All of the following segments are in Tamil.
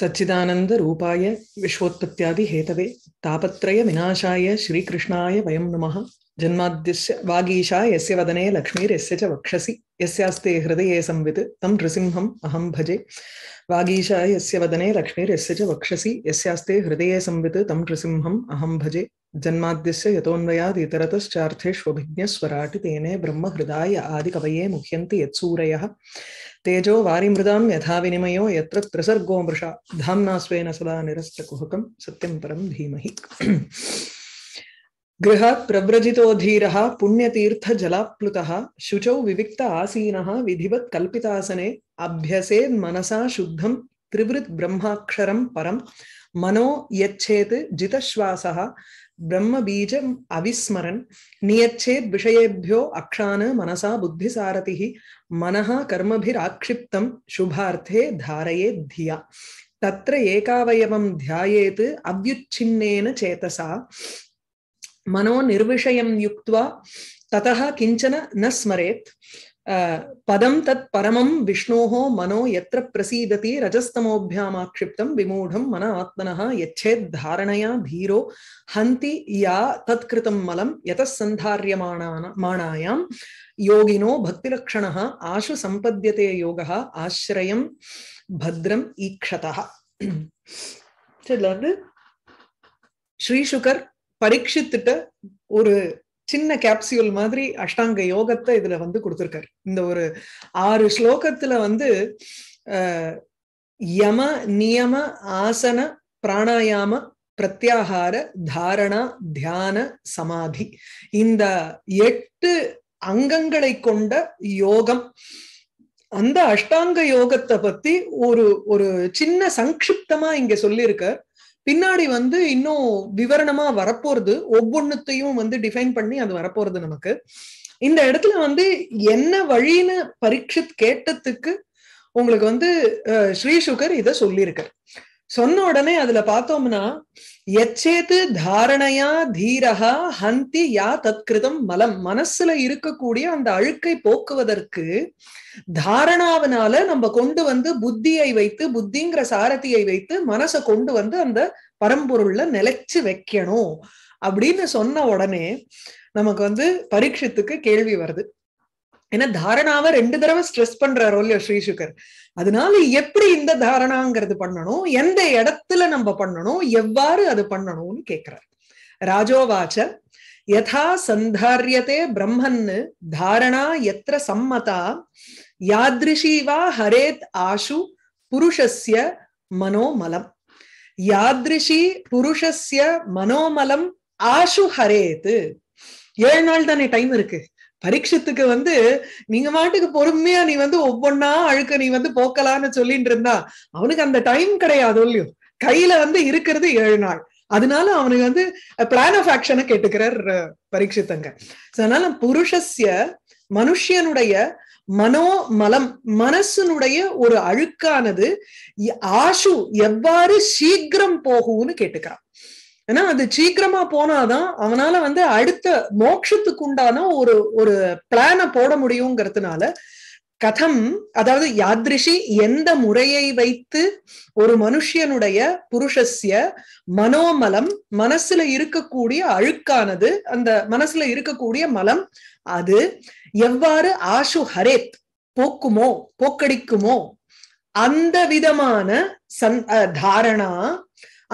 सच्चिदानंद रूपाय विश्वोत्पत्त्यादि हेतवे तापत्रय विनाशाय श्रीकृष्णाय वयं नमः जन्माद्यस्य वागीशा यस्य वदने लक्ष्मीरस्य च वक्षसि यस्यास्ते हृदये संवित् तं नृसिंहम् अहं भजे वागीशा यस्य वदने लक्ष्मीरस्य च वक्षसि यस्यास्ते हृदये संवित् तं नृसिंहम् अहं भजे जन्माद्यस्य यतोऽन्वयादितरतश्चार्थेष्वभिज्ञस्वराटि तेने ब्रह्महृदाय आदिकवये मुह्यन्ति यत्सूरयः तेजो वारी वारिमृदां यथा विनिमयो यत्र प्रसर्गो मृषा धाम्ना स्वेन सदा निरस्तकुहकं सत्यं परं धीमहि गृहात् प्रव्रजितो पुण्यतीर्थ पुण्यतीर्थजलाप्लुतः शुचौ विविक्त आसीन विधिवत् कल्पितासने मनसा शुद्धम त्रिवृत् ब्रह्माक्षरं परं मनो यच्छेत् जितश्वास ब्रह्म बीज अविस्मरन् नियच्छेद् विषयेभ्यो अक्षान् मनसा बुद्धिसारथिः मनः कर्मभिराक्षिप्तं शुभार्थे धारयेद् धिया तत्र एकावयवं ध्यायेत् अव्युच्छिन्नेन चेतसा मनो निर्विषयं युक्त्वा ततः किञ्चन न स्मरेत् பதம் தத் பரமம் விஷ்ணோஹோ மனோ எத்திர பிரசீததி ரஜஸ்தமோபியாமாக்ஷிப்தம் விமூఢம் மன ஆத்மனஹா எச்சேத் தாரணையா தீரோ ஹந்தி யா தத்கிருதம் மலம் யதசந்தாரியமானாயாம் யோகினோ பக்திலக்ஷணः ஆசு சம்பத்தியதே யோகः ஆசிரயம் பத்ரம் ஈக்ஷதா இதில் வந்து ஸ்ரீசுகர் பரீட்சித்துட்ட ஒரு சின்ன கேப்சியூல் மாதிரி அஷ்டாங்க யோகத்தை இதுல வந்து கொடுத்துருக்காரு இந்த ஒரு ஆறு ஸ்லோகத்துல வந்து யம நியம ஆசன பிராணாயாம பிரத்யாகார தாரணா தியான சமாதி இந்த எட்டு அங்கங்களை கொண்ட யோகம் அந்த அஷ்டாங்க யோகத்தை பத்தி ஒரு ஒரு சின்ன சங்கிப்தமா இங்க சொல்லியிருக்கார் பின்னாடி வந்து இன்னும் விவரணமா வரப்போறது ஒவ்வொன்னுத்தையும் வந்து டிஃபைன் பண்ணி அது வரப்போறது நமக்கு இந்த இடத்துல வந்து என்ன வழின்னு பரீட்சித் கேட்டதுக்கு உங்களுக்கு வந்து ஸ்ரீ சுகர் இதை சொல்லியிருக்கார் சொன்ன உடனே அதுல பார்த்தோம்னா எச்சேத்து தாரணையா தீரகா ஹந்தி யா தத்கிருதம் மலம் மனசுல இருக்கக்கூடிய அந்த அழுக்கை போக்குவதற்கு தாரணாவினால நம்ம கொண்டு வந்து புத்தியை வைத்து புத்திங்கிற சாரதியை வைத்து மனசை கொண்டு வந்து அந்த பரம்பொருள்ல நிலைச்சு வைக்கணும் அப்படின்னு சொன்ன உடனே நமக்கு வந்து பரீட்சத்துக்கு கேள்வி வருது ஏன்னா தாரணாவை ரெண்டு தடவை ஸ்ட்ரெஸ் பண்றாரு இல்லையோ ஸ்ரீசுகர் அதனால எப்படி இந்த தாரணாங்கிறது பண்ணணும் எந்த இடத்துல நம்ம பண்ணணும் எவ்வாறு அது பண்ணணும்னு கேட்கிறார் ராஜோவாச்ச யதா சந்தாரியதே பிரம்மன்னு தாரணா எத்திர சம்மதா யாத்ரிஷீவா ஹரேத் ஆஷு புருஷஸ்ய மனோமலம் யாத்ரிஷி புருஷஸ்ய மனோமலம் ஆஷு ஹரேத் ஏழு நாள் தானே டைம் இருக்கு பரீட்சத்துக்கு வந்து நீங்க மாட்டுக்கு பொறுமையா நீ வந்து ஒவ்வொன்னா அழுக்க நீ வந்து போக்கலான்னு சொல்லிட்டு இருந்தா அவனுக்கு அந்த டைம் கிடையாது இல்லையோ கையில வந்து இருக்கிறது ஏழு நாள் அதனால அவனுக்கு வந்து பிளான் ஆஃப் ஆக்ஷனை கேட்டுக்கிறார் பரீட்சித்தங்க அதனால புருஷஸ்ய மனுஷனுடைய மனோமலம் மனசுனுடைய ஒரு அழுக்கானது ஆஷு எவ்வாறு சீக்கிரம் போகும்னு கேட்டுக்கிறான் ஏன்னா அது சீக்கிரமா போனாதான் அவனால வந்து அடுத்த மோட்சத்துக்கு உண்டான ஒரு ஒரு பிளான போட முடியுங்கிறதுனால கதம் அதாவது யாத்ரிஷி எந்த முறையை வைத்து ஒரு மனுஷியனுடைய புருஷஸ்ய மனோமலம் மனசுல இருக்கக்கூடிய அழுக்கானது அந்த மனசுல இருக்கக்கூடிய மலம் அது எவ்வாறு ஆஷு ஹரேத் போக்குமோ போக்கடிக்குமோ அந்த விதமான சந் தாரணா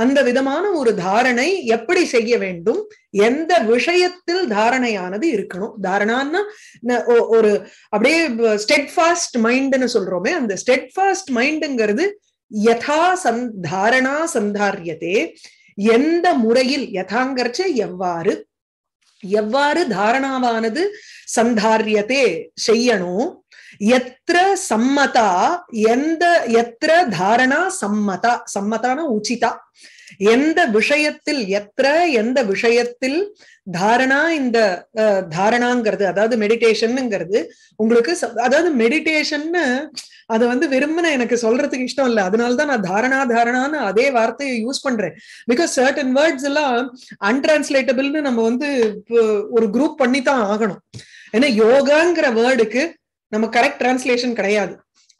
அந்த விதமான ஒரு தாரணை எப்படி செய்ய வேண்டும் எந்த விஷயத்தில் தாரணையானது இருக்கணும் தாரணான்னா ஒரு அப்படியே ஸ்டெட்ஃபாஸ்ட் மைண்ட்னு சொல்றோமே அந்த ஸ்டெட்ஃபாஸ்ட் மைண்டுங்கிறது யதா சந்த் தாரணா சந்தாரியதே எந்த முறையில் யதாங்கிறச்ச எவ்வாறு எவ்வாறு தாரணாவானது சந்தாரியதே செய்யணும் எத்திர சம்மதா எந்த எத்திர தாரணா சம்மதா சம்மதான உச்சிதா எந்த விஷயத்தில் எத்திர எந்த விஷயத்தில் தாரணா இந்த தாரணாங்கிறது அதாவது மெடிடேஷன் உங்களுக்கு அதாவது மெடிடேஷன்னு அதை வந்து விரும்பின எனக்கு சொல்றதுக்கு இஷ்டம் இல்லை அதனாலதான் நான் தாரணா தாரணான்னு அதே வார்த்தையை யூஸ் பண்றேன் பிகாஸ் சர்டன் வேர்ட்ஸ் எல்லாம் அன்டிரான்ஸ்லேட்டபிள்னு நம்ம வந்து ஒரு குரூப் பண்ணி தான் ஆகணும் ஏன்னா யோகாங்கிற வேர்டுக்கு நம்ம கரெக்ட் டிரான்ஸ்லேஷன் கிடையாது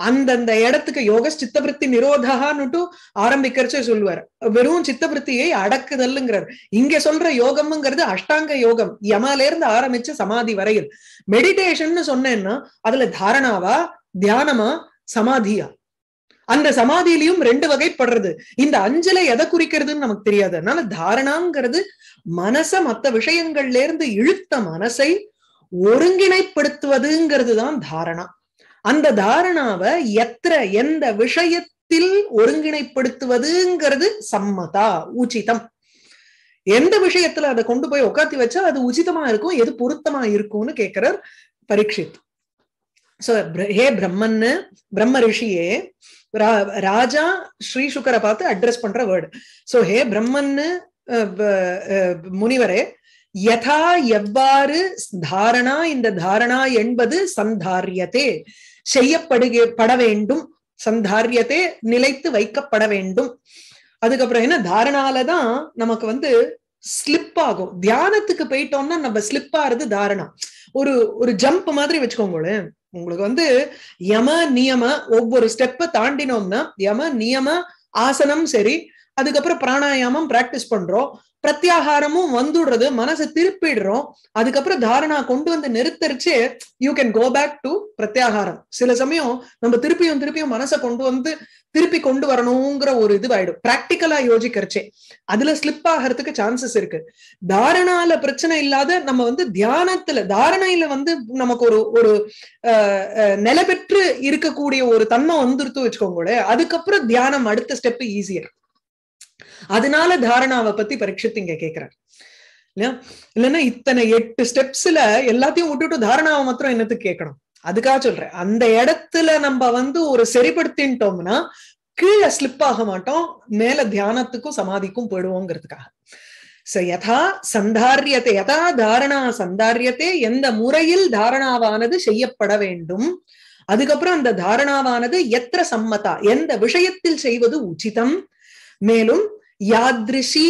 அந்தந்த இடத்துக்கு யோக சித்தவருத்தி நிரோதகான்னுட்டு ஆரம்பிக்கிறச்சே சொல்லுவார் வெறும் சித்தபிருத்தியை அடக்குதல்ங்கிறார் இங்க சொல்ற யோகம்ங்கிறது அஷ்டாங்க யோகம் யமால இருந்து ஆரம்பிச்சு சமாதி வரையில் மெடிடேஷன் சொன்னேன்னா அதுல தாரணாவா தியானமா சமாதியா அந்த சமாதியிலையும் ரெண்டு வகைப்படுறது இந்த அஞ்சல எதை குறிக்கிறதுன்னு நமக்கு தெரியாது அதனால தாரணாங்கிறது மனச மத்த விஷயங்கள்ல இருந்து இழுத்த மனசை ஒருங்கிணைப்படுத்துவதுங்கிறது தான் தாரணா அந்த தாரணாவை எத்திர எந்த விஷயத்தில் ஒருங்கிணைப்படுத்துவதுங்கிறது சம்மதா உச்சிதம் எந்த விஷயத்துல அதை கொண்டு போய் உட்காத்தி வச்சா அது உச்சிதமா இருக்கும் எது பொருத்தமா இருக்கும்னு கேட்கிறார் பரீட்சித் சோ ஹே பிரம்மன்னு பிரம்ம ரிஷியே ராஜா ஸ்ரீசுக்கரை பார்த்து அட்ரஸ் பண்ற வேர்டு சோ ஹே பிரம்மன்னு முனிவரே யதா எவ்வாறு தாரணா இந்த தாரணா என்பது சந்தாரியத்தே செய்யப்படுக பட வேண்டும் சந்தாரியத்தே நிலைத்து வைக்கப்பட வேண்டும் அதுக்கப்புறம் என்ன தாரணாலதான் நமக்கு வந்து ஸ்லிப் ஆகும் தியானத்துக்கு போயிட்டோம்னா நம்ம ஸ்லிப் ஆறுது தாரணா ஒரு ஒரு ஜம்ப் மாதிரி வச்சுக்கோங்களேன் உங்களுக்கு வந்து யம நியம ஒவ்வொரு ஸ்டெப்பை தாண்டினோம்னா யம நியம ஆசனம் சரி அதுக்கப்புறம் பிராணாயாமம் பிராக்டிஸ் பண்றோம் பிரத்யாகாரமும் வந்துடுறது மனசை திருப்பிடுறோம் அதுக்கப்புறம் தாரணா கொண்டு வந்து நிறுத்தரிச்சு you can go back to பிரத்யாகாரம் சில சமயம் நம்ம திருப்பியும் திருப்பியும் மனசை கொண்டு வந்து திருப்பி கொண்டு வரணுங்கிற ஒரு இது ஆயிடும் பிராக்டிக்கலா யோசிக்கிறச்சே அதுல ஸ்லிப் ஆகிறதுக்கு சான்சஸ் இருக்கு தாரணால பிரச்சனை இல்லாத நம்ம வந்து தியானத்துல தாரணையில வந்து நமக்கு ஒரு ஒரு நிலை பெற்று இருக்கக்கூடிய ஒரு தன்மை வந்துருத்து வச்சுக்கோங்களேன் அதுக்கப்புறம் தியானம் அடுத்த ஸ்டெப் ஈஸியா இருக்கும் அதனால தாரணாவை பத்தி பரீட்சத்து இங்க கேக்குறாரு இல்லையா இல்லைன்னா இத்தனை எட்டு ஸ்டெப்ஸ்ல எல்லாத்தையும் விட்டுட்டு தாரணாவை மாத்திரம் என்னத்துக்கு கேட்கணும் அதுக்காக சொல்றேன் அந்த இடத்துல நம்ம வந்து ஒரு சரிப்படுத்தின்ட்டோம்னா கீழே ஸ்லிப் ஆக மாட்டோம் மேல தியானத்துக்கும் சமாதிக்கும் போயிடுவோங்கிறதுக்காக ச யதா சந்தாரியத்தை யதா தாரணா சந்தாரியத்தை எந்த முறையில் தாரணாவானது செய்யப்பட வேண்டும் அதுக்கப்புறம் அந்த தாரணாவானது எத்த சம்மதா எந்த விஷயத்தில் செய்வது உச்சிதம் மேலும் யாத்ரிஷி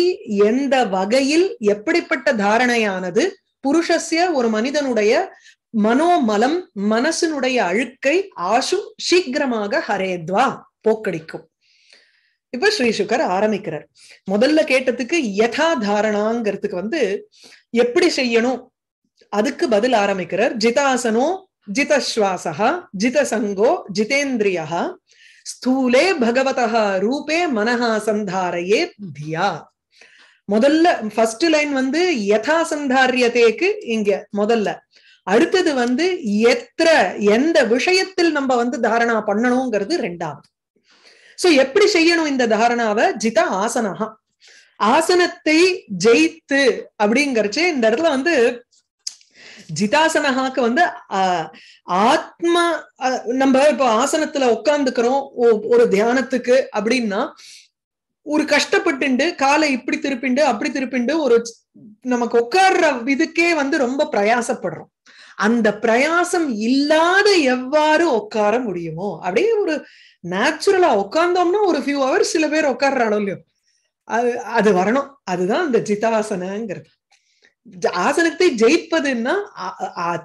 எந்த வகையில் எப்படிப்பட்ட தாரணையானது புருஷஸ்ய ஒரு மனிதனுடைய மனோமலம் மனசினுடைய அழுக்கை ஆசும் சீக்கிரமாக ஹரேத்வா போக்கடிக்கும் இப்ப ஸ்ரீசுகர் ஆரம்பிக்கிறார் முதல்ல கேட்டதுக்கு யதா தாரணாங்கிறதுக்கு வந்து எப்படி செய்யணும் அதுக்கு பதில் ஆரம்பிக்கிறார் ஜிதாசனோ ஜிதஸ்வாசகா ஜிதசங்கோ ஜிதேந்திரியா ஸ்தூலே பகவதா ரூபே மனஹா சந்தாரையே தியா முதல்ல ஃபர்ஸ்ட் லைன் வந்து யதா சந்தாரியதேக்கு இங்க முதல்ல அடுத்தது வந்து எத்திர எந்த விஷயத்தில் நம்ம வந்து தாரணா பண்ணணுங்கிறது ரெண்டாவது சோ எப்படி செய்யணும் இந்த தாரணாவை ஜித ஆசனஹா ஆசனத்தை ஜெயித்து அப்படிங்கறச்சு இந்த இடத்துல வந்து ஜிதாசனகாக்கு வந்து ஆத்மா நம்ம இப்ப ஆசனத்துல உட்காந்துக்கிறோம் ஒரு தியானத்துக்கு அப்படின்னா ஒரு கஷ்டப்பட்டுண்டு காலை இப்படி திருப்பிண்டு அப்படி திருப்பிண்டு ஒரு நமக்கு உட்கார்ற இதுக்கே வந்து ரொம்ப பிரயாசப்படுறோம் அந்த பிரயாசம் இல்லாத எவ்வாறு உட்கார முடியுமோ அப்படியே ஒரு நேச்சுரலா உட்கார்ந்தோம்னா ஒரு ஃபியூ ஹவர்ஸ் சில பேர் உட்கார்ற இல்லையோ அது அது வரணும் அதுதான் இந்த ஜிதாசனங்கிறது ஆசனத்தை ஜெயிப்பதுன்னா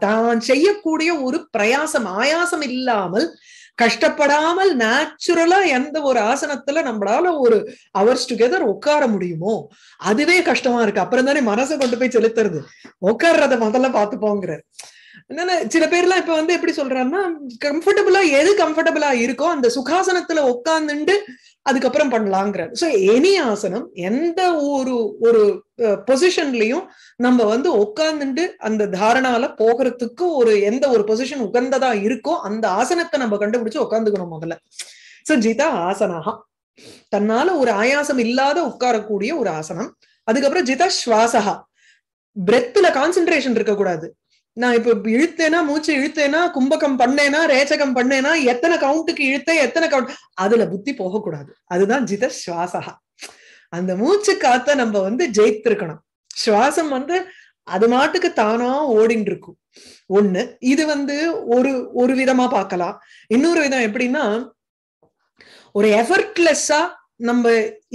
தான் செய்யக்கூடிய ஒரு பிரயாசம் ஆயாசம் இல்லாமல் கஷ்டப்படாமல் நேச்சுரலா எந்த ஒரு ஆசனத்துல நம்மளால ஒரு அவர்ஸ் டுகெதர் உட்கார முடியுமோ அதுவே கஷ்டமா இருக்கு அப்புறம் தானே மனசை கொண்டு போய் செலுத்துறது உட்கார்றத முதல்ல பாத்துப்போங்கிற என்னன்னா சில எல்லாம் இப்ப வந்து எப்படி சொல்றாருன்னா கம்ஃபர்டபுளா எது கம்ஃபர்டபுளா இருக்கோ அந்த சுகாசனத்துல உட்காந்துண்டு அதுக்கப்புறம் பண்ணலாங்கிறார் ஸோ எனி ஆசனம் எந்த ஒரு ஒரு பொசிஷன்லையும் நம்ம வந்து உட்கார்ந்துட்டு அந்த தாரணால போகிறதுக்கு ஒரு எந்த ஒரு பொசிஷன் உகந்ததா இருக்கோ அந்த ஆசனத்தை நம்ம கண்டுபிடிச்சு உட்காந்துக்கணும் முதல்ல ஸோ ஜீதா ஆசனாகா தன்னால ஒரு ஆயாசம் இல்லாத உட்காரக்கூடிய ஒரு ஆசனம் அதுக்கப்புறம் ஜிதா ஸ்வாசகா பிரெத்துல கான்சென்ட்ரேஷன் இருக்கக்கூடாது நான் இப்ப இழுத்தேனா மூச்சு இழுத்தேனா கும்பகம் பண்ணேனா ரேச்சகம் பண்ணேனா எத்தனை கவுண்ட்டுக்கு இழுத்தேன் எத்தனை கவுண்ட் அதுல புத்தி போகக்கூடாது அதுதான் ஜித சுவாசகா அந்த மூச்சு காத்த நம்ம வந்து ஜெயித்திருக்கணும் சுவாசம் வந்து அது மாட்டுக்கு தானா ஓடின் இருக்கும் ஒண்ணு இது வந்து ஒரு ஒரு விதமா பார்க்கலாம் இன்னொரு விதம் எப்படின்னா ஒரு எஃபர்ட்லெஸ்ஸா நம்ம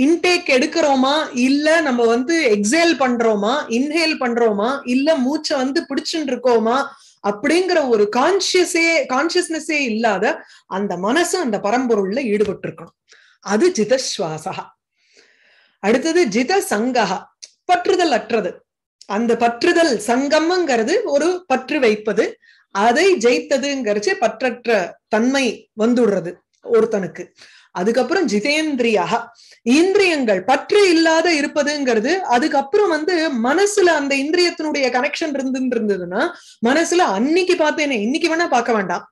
இன்டேக் எடுக்கிறோமா இல்ல நம்ம வந்து எக்ஸேல் பண்றோமா இன்ஹேல் பண்றோமா இல்ல மூச்சை வந்து பிடிச்சுட்டு இருக்கோமா அப்படிங்கிற ஒரு கான்சியஸே கான்சியஸ்னஸே இல்லாத அந்த மனசு அந்த பரம்பொருள்ல ஈடுபட்டு இருக்கணும் அது ஜித அடுத்தது ஜித சங்கஹா பற்றுதல் அற்றது அந்த பற்றுதல் சங்கம்ங்கிறது ஒரு பற்று வைப்பது அதை ஜெயித்ததுங்கிறச்சு பற்றற்ற தன்மை வந்துடுறது ஒருத்தனுக்கு அதுக்கப்புறம் ஜிதேந்திரியாக இந்திரியங்கள் பற்று இல்லாத இருப்பதுங்கிறது அதுக்கப்புறம் வந்து மனசுல அந்த இந்திரியத்தினுடைய கனெக்ஷன் இருந்ததுன்னா மனசுல அன்னைக்கு பார்த்தேனே இன்னைக்கு வேணா பார்க்க வேண்டாம்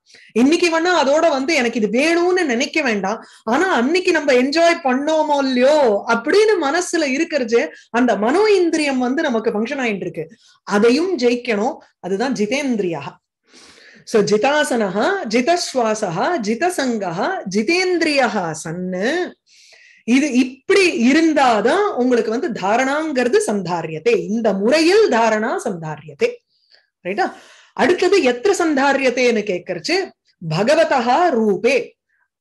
இன்னைக்கு வேணா அதோட வந்து எனக்கு இது வேணும்னு நினைக்க வேண்டாம் ஆனா அன்னைக்கு நம்ம என்ஜாய் பண்ணோமோ இல்லையோ அப்படின்னு மனசுல இருக்கிறது அந்த மனோ இந்திரியம் வந்து நமக்கு பங்கன் ஆயிட்டு இருக்கு அதையும் ஜெயிக்கணும் அதுதான் ஜிதேந்திரியாக சோ ஜிதாசனஹா ஜிதஸ்வாசா ஜிதசங்கா ஜிதேந்திரியஹா சன்னு இது இப்படி இருந்தாதான் உங்களுக்கு வந்து தாரணாங்கிறது சந்தாரியத்தை இந்த முறையில் தாரணா சந்தாரியத்தை ரைட்டா அடுத்தது எத்திர சந்தாரியத்தைன்னு கேட்கறச்சு பகவதா ரூபே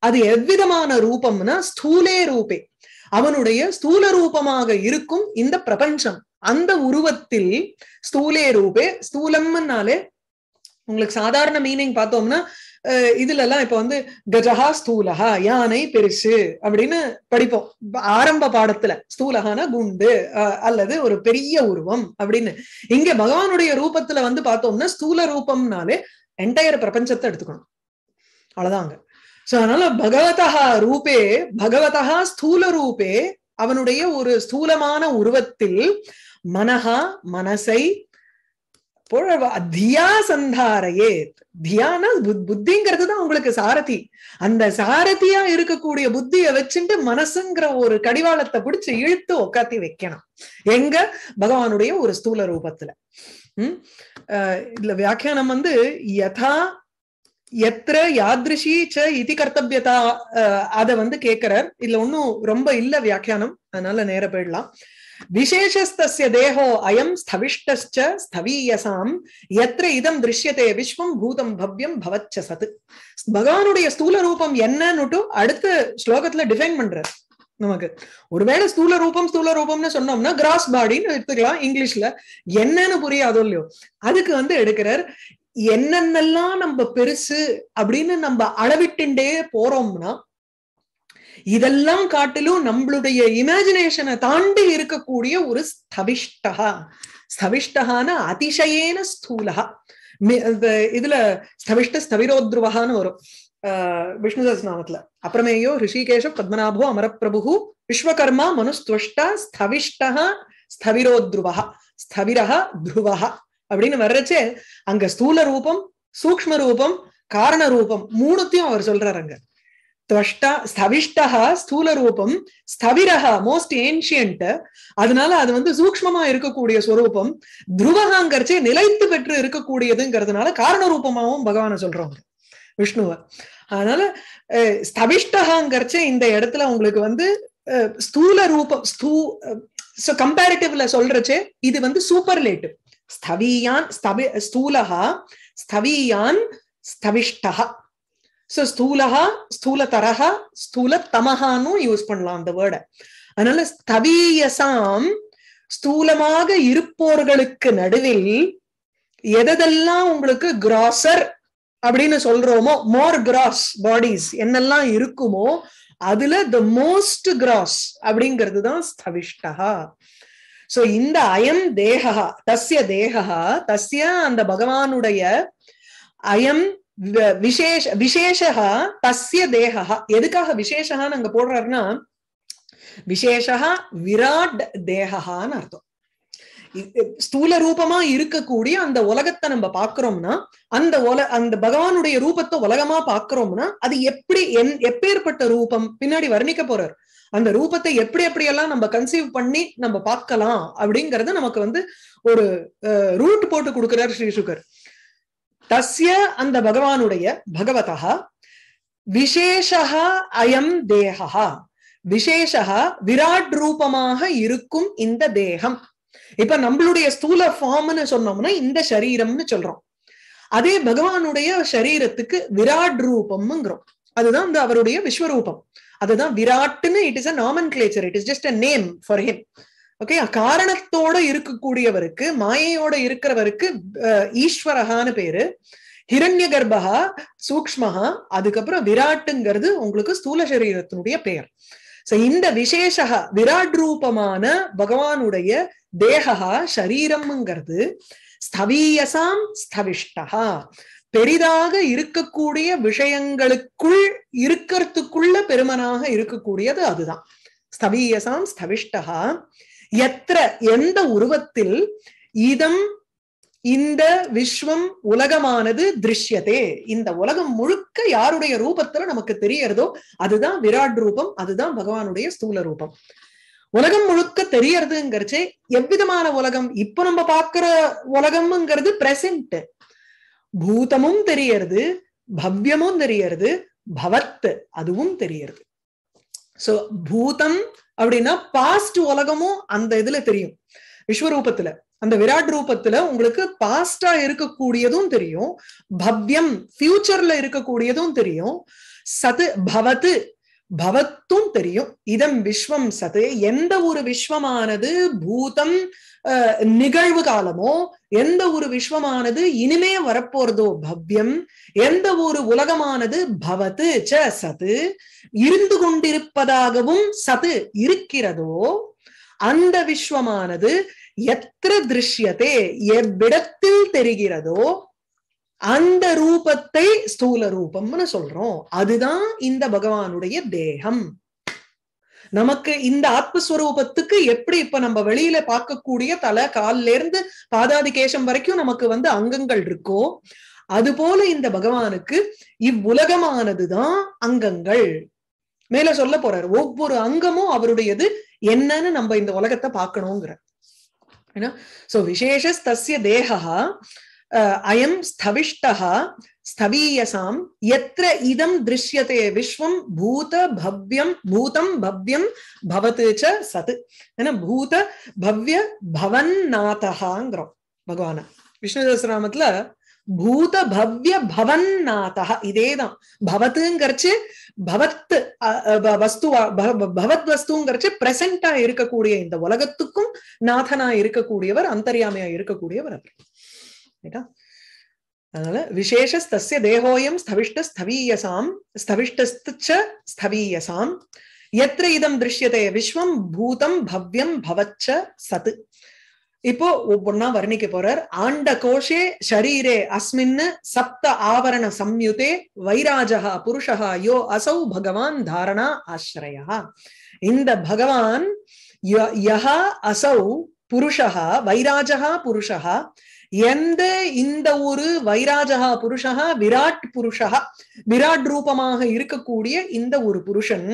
அது எவ்விதமான ரூபம்னா ஸ்தூலே ரூபே அவனுடைய ஸ்தூல ரூபமாக இருக்கும் இந்த பிரபஞ்சம் அந்த உருவத்தில் ஸ்தூலே ரூபே ஸ்தூலம்னாலே உங்களுக்கு சாதாரண மீனிங் பார்த்தோம்னா இதுல எல்லாம் இப்ப வந்து கஜஹா ஸ்தூலஹா யானை பெருசு அப்படின்னு படிப்போம் ஆரம்ப பாடத்துல ஸ்தூலஹானா குண்டு அல்லது ஒரு பெரிய உருவம் அப்படின்னு இங்க பகவானுடைய ரூபத்துல வந்து பார்த்தோம்னா ஸ்தூல ரூபம்னாலே என்டையர் பிரபஞ்சத்தை எடுத்துக்கணும் அவ்வளவுதாங்க சோ அதனால பகவதா ரூபே பகவதா ஸ்தூல ரூபே அவனுடைய ஒரு ஸ்தூலமான உருவத்தில் மனஹா மனசை தியா தியானா புத்திங்கிறது தான் உங்களுக்கு சாரதி அந்த சாரதியா இருக்கக்கூடிய புத்திய வச்சுட்டு மனசுங்கிற ஒரு கடிவாளத்தை பிடிச்சு இழுத்து உக்காத்தி வைக்கணும் எங்க பகவானுடைய ஒரு ஸ்தூல ரூபத்துல உம் இதுல வியாக்கியானம் வந்து யதா எத்திர யாதிருஷி ச இதி கர்த்தவியதா அதை வந்து கேட்கிறார் இதுல ஒன்னும் ரொம்ப இல்ல வியாக்கியானம் அதனால நேர போயிடலாம் விசேஷஸ்தஸ்ய தேகோ அயம் ஸ்தவிஷ்டஸ்ச ஸ்தவீயசாம் எத்திர இதம் திருஷ்யத்தே விஸ்வம் பூதம் பவ்யம் பவச்ச சத்து பகவானுடைய ஸ்தூல ரூபம் என்னன்னுட்டு அடுத்த ஸ்லோகத்துல டிஃபைன் பண்ற நமக்கு ஒருவேளை ஸ்தூல ரூபம் ஸ்தூல ரூபம்னு சொன்னோம்னா கிராஸ் பாடின்னு எடுத்துக்கலாம் இங்கிலீஷ்ல என்னன்னு புரியாதோ இல்லையோ அதுக்கு வந்து எடுக்கிறார் என்னென்னலாம் நம்ம பெருசு அப்படின்னு நம்ம அளவிட்டுண்டே போறோம்னா இதெல்லாம் காட்டிலும் நம்மளுடைய இமேஜினேஷனை தாண்டி இருக்கக்கூடிய ஒரு ஸ்தவிஷ்டா ஸ்தவிஷ்டகான அதிசயேன ஸ்தூலகா இதுல ஸ்தவிஷ்ட ஸ்தவிரோத்ருவகான்னு வரும் விஷ்ணுதாஸ் நாமத்துல அப்புறமேயோ ரிஷிகேஷ பத்மநாபோ அமரப்பிரபு விஸ்வகர்மா மனுஸ்துவஷ்டா ஸ்தவிஷ்டா ஸ்தவிரோத்ருவா ஸ்தவிரஹா துருவா அப்படின்னு வர்றச்சே அங்க ஸ்தூல ரூபம் சூக்ம ரூபம் காரண ரூபம் மூணுத்தையும் அவர் சொல்றாரு அங்க துவஷ்டா ஸ்தவிஷ்டா ஸ்தூல ரூபம் மோஸ்ட் ஏன்ஷியன்ட் அதனால அது வந்து சூக்மமா இருக்கக்கூடிய ஸ்வரூபம் துருவகாங்கரிச்சே நிலைத்து பெற்று இருக்கக்கூடியதுங்கிறதுனால காரண ரூபமாகவும் பகவானை சொல்றோம் விஷ்ணுவ அதனால ஸ்தவிஷ்டகாங்கரிச்சே இந்த இடத்துல உங்களுக்கு வந்து ஸ்தூல ரூபம் ஸ்தூ சோ கம்பேரிட்டிவ்ல சொல்றச்சே இது வந்து சூப்பர்லேட்டிவ் ஸ்தவியான் ஸ்தவி ஸ்தூலஹா ஸ்தவியான் ஸ்தவிஷ்டஹா ஸோ ஸ்தூலகா ஸ்தூல தரகா யூஸ் பண்ணலாம் அந்த வேர்டை அதனால ஸ்தவீயசாம் ஸ்தூலமாக இருப்போர்களுக்கு நடுவில் எதெல்லாம் உங்களுக்கு கிராசர் அப்படின்னு சொல்றோமோ மோர் கிராஸ் பாடிஸ் என்னெல்லாம் இருக்குமோ அதுல த மோஸ்ட் கிராஸ் அப்படிங்கிறது தான் ஸ்தவிஷ்டா சோ இந்த அயம் தேகா தஸ்ய தேகா தஸ்ய அந்த பகவானுடைய அயம் விசேஷ தசிய தஸ்ய தேகா எதுக்காக விசேஷகான்னு அங்க போடுறாருன்னா விசேஷா விராட் தேகான்னு அர்த்தம் ஸ்தூல ரூபமா இருக்கக்கூடிய அந்த உலகத்தை நம்ம பாக்குறோம்னா அந்த உல அந்த பகவானுடைய ரூபத்தை உலகமா பாக்குறோம்னா அது எப்படி என் எப்பேற்பட்ட ரூபம் பின்னாடி வர்ணிக்க போறார் அந்த ரூபத்தை எப்படி எப்படி எல்லாம் நம்ம கன்சீவ் பண்ணி நம்ம பார்க்கலாம் அப்படிங்கறத நமக்கு வந்து ஒரு ரூட் போட்டு கொடுக்கிறார் ஸ்ரீ சுகர் தஸ்ய அந்த பகவானுடைய பகவதா விசேஷா அயம் தேகா விசேஷா விராட் ரூபமாக இருக்கும் இந்த தேகம் இப்ப நம்மளுடைய ஸ்தூல ஃபார்ம்னு சொன்னோம்னா இந்த சரீரம்னு சொல்றோம் அதே பகவானுடைய சரீரத்துக்கு விராட் ரூபம்ங்கிறோம் அதுதான் அந்த அவருடைய விஸ்வரூபம் அதுதான் விராட்னு it is a nomenclature it is just a name for him okay காரணத்தோட இருக்கக்கூடியவருக்கு மாயையோட இருக்கிறவருக்கு ஈஸ்வரகான்னு பேரு ஹிரண்ய கர்ப்பகா சூக்மஹா அதுக்கப்புறம் விராட்டுங்கிறது உங்களுக்கு ஸ்தூல சரீரத்தினுடைய பெயர் சோ இந்த விசேஷகா விராட் ரூபமான பகவானுடைய தேகா சரீரம்ங்கிறது ஸ்தவீயசாம் ஸ்தவிஷ்டா பெரிதாக இருக்கக்கூடிய விஷயங்களுக்குள் இருக்கிறதுக்குள்ள பெருமனாக இருக்கக்கூடியது அதுதான் ஸ்தவீயசாம் ஸ்தவிஷ்டா எத்திர எந்த உருவத்தில் இதம் இந்த விஸ்வம் உலகமானது திருஷ்யதே இந்த உலகம் முழுக்க யாருடைய ரூபத்துல நமக்கு தெரியறதோ அதுதான் விராட் ரூபம் அதுதான் பகவானுடைய ஸ்தூல ரூபம் உலகம் முழுக்க தெரியறதுங்கிறச்சே எவ்விதமான உலகம் இப்ப நம்ம பாக்குற உலகம்ங்கிறது பிரசன்ட் பூதமும் தெரியறது பவ்யமும் தெரியறது பவத்து அதுவும் தெரியறது சோ பூதம் அப்படின்னா பாஸ்ட் உலகமும் அந்த இதுல தெரியும் விஸ்வரூபத்துல அந்த விராட் ரூபத்துல உங்களுக்கு பாஸ்டா இருக்கக்கூடியதும் தெரியும் பவ்யம் ஃபியூச்சர்ல இருக்கக்கூடியதும் தெரியும் சது பவத்து பவத்தும் தெரியும் இதம் விஸ்வம் சது எந்த ஒரு விஸ்வமானது பூதம் நிகழ்வு காலமோ எந்த ஒரு விஸ்வமானது இனிமே வரப்போறதோ பவ்யம் எந்த ஒரு உலகமானது பவத்து ச சத்து இருந்து கொண்டிருப்பதாகவும் சத்து இருக்கிறதோ அந்த விஸ்வமானது எத்திர திருஷ்யத்தை எவ்விடத்தில் தெரிகிறதோ அந்த ரூபத்தை ஸ்தூல ரூபம்னு சொல்றோம் அதுதான் இந்த பகவானுடைய தேகம் நமக்கு இந்த ஆத்மஸ்வரூபத்துக்கு எப்படி இப்ப நம்ம வெளியில பார்க்கக்கூடிய தலை கால்ல இருந்து பாதாதி கேசம் வரைக்கும் நமக்கு வந்து அங்கங்கள் இருக்கோ அது போல இந்த பகவானுக்கு இவ்வுலகமானதுதான் அங்கங்கள் மேல சொல்ல போறாரு ஒவ்வொரு அங்கமும் அவருடையது என்னன்னு நம்ம இந்த உலகத்தை பார்க்கணுங்கிற ஏன்னா சோ தசிய தேகா அயம் ஸ்தவிஷ்டா ஸ்தவீயசாம் எத்திர இதம் திருஷ்யதே விஸ்வம் பூத பவ்யம் பூதம் பவ்யம் பவத்து ச சத்து ஏன்னா பூத பவ்ய பவன் நாதகாங்கிறோம் பகவான விஷ்ணு சஹசிரநாமத்துல பூத பவ்ய பவன் நாதா இதேதான் பவத்துங்கிறச்சு பவத் வஸ்துவா பவத் வஸ்துங்கிறச்சு பிரசண்டா இருக்கக்கூடிய இந்த உலகத்துக்கும் நாதனா இருக்கக்கூடியவர் அந்தரியாமையா இருக்கக்கூடியவர் அவர் ரைட்டா அதனால விசேஷஸ்தஸ்ய தேகோயம் ஸ்தவிஷ்ட ஸ்தவீயசாம் ஸ்தவிஷ்டஸ்துச்ச ஸ்தவீயசாம் எத்திர இதம் திருஷ்யதே விஸ்வம் பூதம் பவ்யம் பவச்ச சத்து இப்போ ஒவ்வொன்னா வர்ணிக்க போறார் ஆண்ட கோஷே ஷரீரே அஸ்மின்னு சப்த ஆவரண சம்யுதே வைராஜகா புருஷகா யோ அசௌ பகவான் தாரணா ஆசிரயா இந்த பகவான் யஹா அசௌ புருஷா வைராஜகா புருஷா எந்த இந்த ஒரு வைராஜகா புருஷகா விராட் புருஷகா விராட் ரூபமாக இருக்கக்கூடிய இந்த ஒரு புருஷன்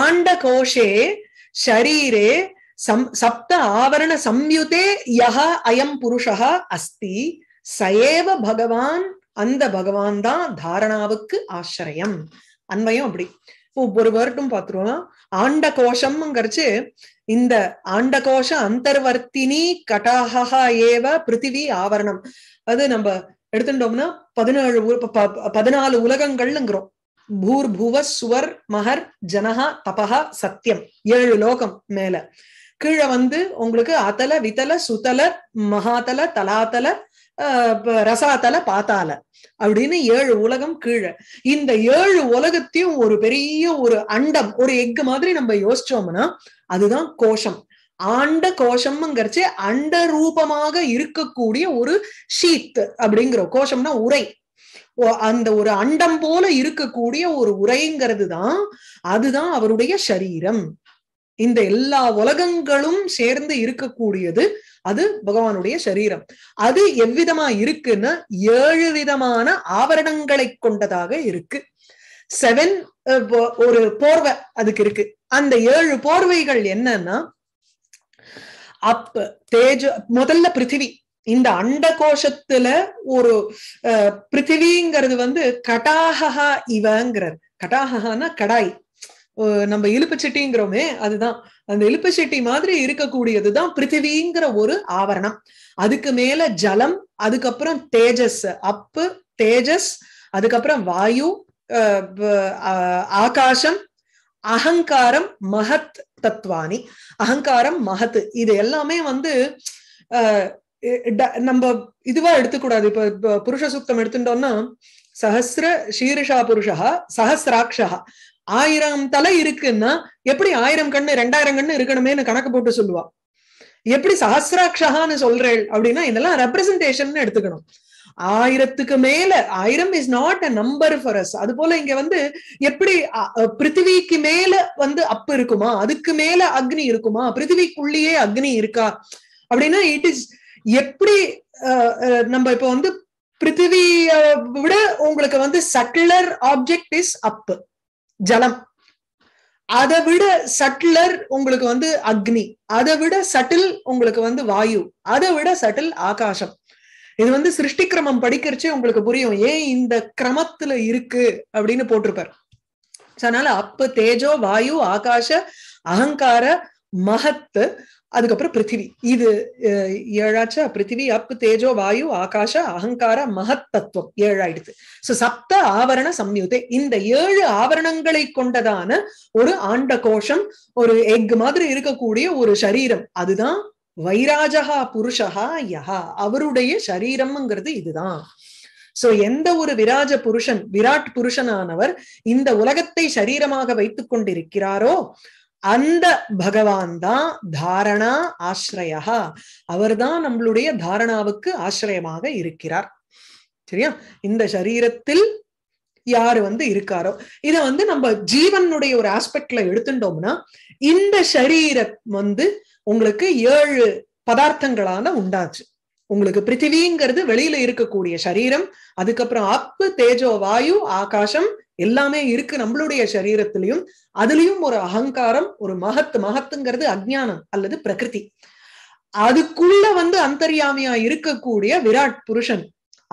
ஆண்ட கோஷே ஷரீரே சம் சப்த ஆவரண சம்யுதே யஹ அயம் புருஷா அஸ்தி சயேவ பகவான் அந்த பகவான் தான் தாரணாவுக்கு ஆசிரியம் அன்வயம் அப்படி ஒரு வருடம் பாத்துருவோம் ஆண்ட கோஷம்ங்கிறச்சு இந்த ஆண்ட கோஷ அந்தர்வர்த்தினி கட்டாகா ஏவ பிருத்திவி ஆவரணம் அது நம்ம எடுத்துட்டோம்னா பதினேழு பதினாலு உலகங்கள்ங்கிறோம் பூர் புவ சுவர் மகர் ஜனஹா தபஹா சத்தியம் ஏழு லோகம் மேல கீழே வந்து உங்களுக்கு அத்தல வித்தல சுத்தல மகாதல தலாத்தல ரசாத்தல பாத்தால அப்படின்னு ஏழு உலகம் கீழே இந்த ஏழு உலகத்தையும் ஒரு பெரிய ஒரு அண்டம் ஒரு எக் மாதிரி நம்ம யோசிச்சோம்னா அதுதான் கோஷம் ஆண்ட கோஷம்ங்கிறச்சு அண்ட ரூபமாக இருக்கக்கூடிய ஒரு ஷீத் அப்படிங்கிற கோஷம்னா உரை அந்த ஒரு அண்டம் போல இருக்கக்கூடிய ஒரு உரைங்கிறது தான் அதுதான் அவருடைய சரீரம் இந்த எல்லா உலகங்களும் சேர்ந்து இருக்கக்கூடியது அது பகவானுடைய சரீரம் அது எவ்விதமா இருக்குன்னா ஏழு விதமான ஆவரணங்களை கொண்டதாக இருக்கு செவன் ஒரு போர்வை அதுக்கு இருக்கு அந்த ஏழு போர்வைகள் என்னன்னா அப் தேஜ முதல்ல பிருத்திவி இந்த அண்ட கோஷத்துல ஒரு பிருத்திவிங்கிறது வந்து கடாகா இவங்கிறது கடாகனா கடாய் நம்ம இழுப்புச்சட்டிங்கிறோமே அதுதான் அந்த இழுப்புச்சட்டி மாதிரி இருக்கக்கூடியதுதான் பிருத்திவிங்கிற ஒரு ஆவரணம் அதுக்கு மேல ஜலம் அதுக்கப்புறம் தேஜஸ் அப்பு தேஜஸ் அதுக்கப்புறம் வாயு ஆகாசம் அகங்காரம் மகத் தத்வானி அகங்காரம் மகத் இது எல்லாமே வந்து நம்ம இதுவா எடுத்துக்கூடாது இப்ப புருஷ சூக்தம் எடுத்துட்டோம்னா சஹசிர சீருஷா புருஷா சஹசிராட்சா ஆயிரம் தலை இருக்குன்னா எப்படி ஆயிரம் கண்ணு ரெண்டாயிரம் கண்ணு இருக்கணுமே கணக்கு போட்டு சொல்லுவா எப்படி சஹசிராட்சகான்னு சொல்றேள் அப்படின்னா இதெல்லாம் ரெப்ரசன்டேஷன் எடுத்துக்கணும் ஆயிரத்துக்கு மேல ஆயிரம் is not a number for us அது போல இங்க வந்து எப்படி பிருத்திவிக்கு மேல வந்து அப்பு இருக்குமா அதுக்கு மேல அக்னி இருக்குமா பிருத்திவிக்குள்ளேயே அக்னி இருக்கா அப்படின்னா இட் இஸ் எப்படி நம்ம இப்ப வந்து பிருத்திவிய விட உங்களுக்கு வந்து சட்டிலர் ஆப்ஜெக்ட் இஸ் அப்பு ஜலம் அதை விட சட்டிலர் உங்களுக்கு வந்து அக்னி அதை விட சட்டில் உங்களுக்கு வந்து வாயு அதை விட சட்டில் ஆகாசம் இது வந்து சிருஷ்டி கிரமம் படிக்கிறச்சே உங்களுக்கு புரியும் ஏன் இந்த கிரமத்துல இருக்கு அப்படின்னு போட்டிருப்பார் அதனால அப்ப தேஜோ வாயு ஆகாஷ அகங்கார மகத்து அதுக்கப்புறம் பிருத்திவி இது ஏழாச்சா பிருத்திவி அப்பு தேஜோ வாயு ஆகாஷ அகங்கார மகத் தத்துவம் ஏழாயிடுது சோ சப்த ஆவரண சம்யுதே இந்த ஏழு ஆவரணங்களை கொண்டதான ஒரு ஆண்ட கோஷம் ஒரு எக் மாதிரி இருக்கக்கூடிய ஒரு சரீரம் அதுதான் வைராஜகா புருஷகா யஹா அவருடைய சரீரம்ங்கிறது இதுதான் சோ எந்த ஒரு விராஜ புருஷன் விராட் புருஷனானவர் இந்த உலகத்தை சரீரமாக வைத்துக் கொண்டிருக்கிறாரோ அந்த பகவான் தான் தாரணா ஆசிரயா அவர்தான் நம்மளுடைய தாரணாவுக்கு ஆசிரயமாக இருக்கிறார் சரியா இந்த சரீரத்தில் யாரு வந்து இருக்காரோ இத வந்து நம்ம ஜீவனுடைய ஒரு ஆஸ்பெக்ட்ல எடுத்துட்டோம்னா இந்த சரீரம் வந்து உங்களுக்கு ஏழு பதார்த்தங்களால உண்டாச்சு உங்களுக்கு பிருத்திவிங்கிறது வெளியில இருக்கக்கூடிய சரீரம் அதுக்கப்புறம் அப்பு தேஜோ வாயு ஆகாசம் எல்லாமே இருக்கு நம்மளுடைய சரீரத்திலையும் அதுலயும் ஒரு அகங்காரம் ஒரு மகத்து மகத்துங்கிறது அஜானம் அல்லது பிரகிருதி அதுக்குள்ள வந்து அந்தர்யாமியா இருக்கக்கூடிய விராட் புருஷன்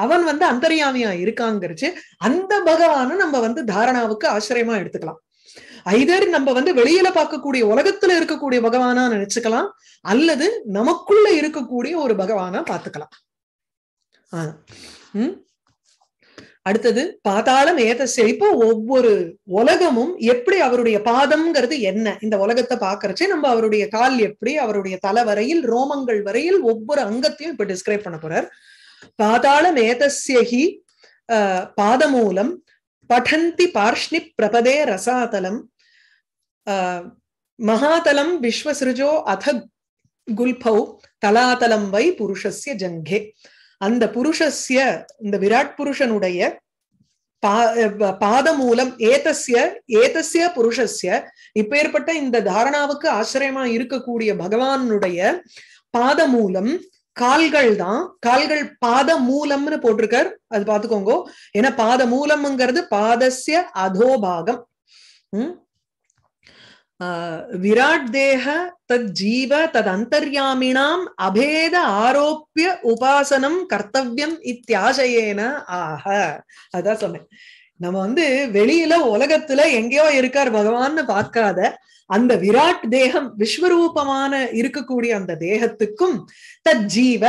அவன் வந்து அந்தர்யாமியா இருக்காங்கிறச்சு அந்த பகவான நம்ம வந்து தாரணாவுக்கு ஆசிரியமா எடுத்துக்கலாம் ஐதர் நம்ம வந்து வெளியில பார்க்கக்கூடிய உலகத்துல இருக்கக்கூடிய பகவானா நினைச்சுக்கலாம் அல்லது நமக்குள்ள இருக்கக்கூடிய ஒரு பகவானா பாத்துக்கலாம் ஆஹ் உம் அடுத்தது பாதாளம் ஏத செழிப்போ ஒவ்வொரு உலகமும் எப்படி அவருடைய பாதம்ங்கிறது என்ன இந்த உலகத்தை பாக்குறச்சே நம்ம அவருடைய கால் எப்படி அவருடைய தலை வரையில் ரோமங்கள் வரையில் ஒவ்வொரு அங்கத்தையும் இப்ப டிஸ்கிரைப் பண்ண போறார் பாதாளம் ஏதஸ்யஹி பாதமூலம் படந்தி பார்ஷ்ணி பிரபதே ரசாதலம் மகாதலம் விஸ்வசிருஜோ அத குல்பௌ தலாதலம் வை புருஷஸ்ய ஜங்கே அந்த புருஷஸ்ய இந்த விராட் புருஷனுடைய பாத மூலம் ஏதஸ்ய ஏதஸ்ய புருஷஸ்ய இப்பேற்பட்ட இந்த தாரணாவுக்கு ஆசிரியமா இருக்கக்கூடிய பகவானுடைய பாத மூலம் கால்கள் தான் கால்கள் பாத மூலம்னு போட்டிருக்கார் அது பாத்துக்கோங்கோ ஏன்னா பாத மூலம்ங்கிறது பாதசிய அதோபாகம் உம் விராட் தேக தத் அந்தர்யாமினாம் அபேத ஆரோப்பிய உபாசனம் கர்த்தவியம் இத்தியாசையேன ஆக அதான் சொன்னேன் நம்ம வந்து வெளியில உலகத்துல எங்கேயோ இருக்கார் பகவான்னு பார்க்காத அந்த விராட் தேகம் விஸ்வரூபமான இருக்கக்கூடிய அந்த தேகத்துக்கும் ஜீவ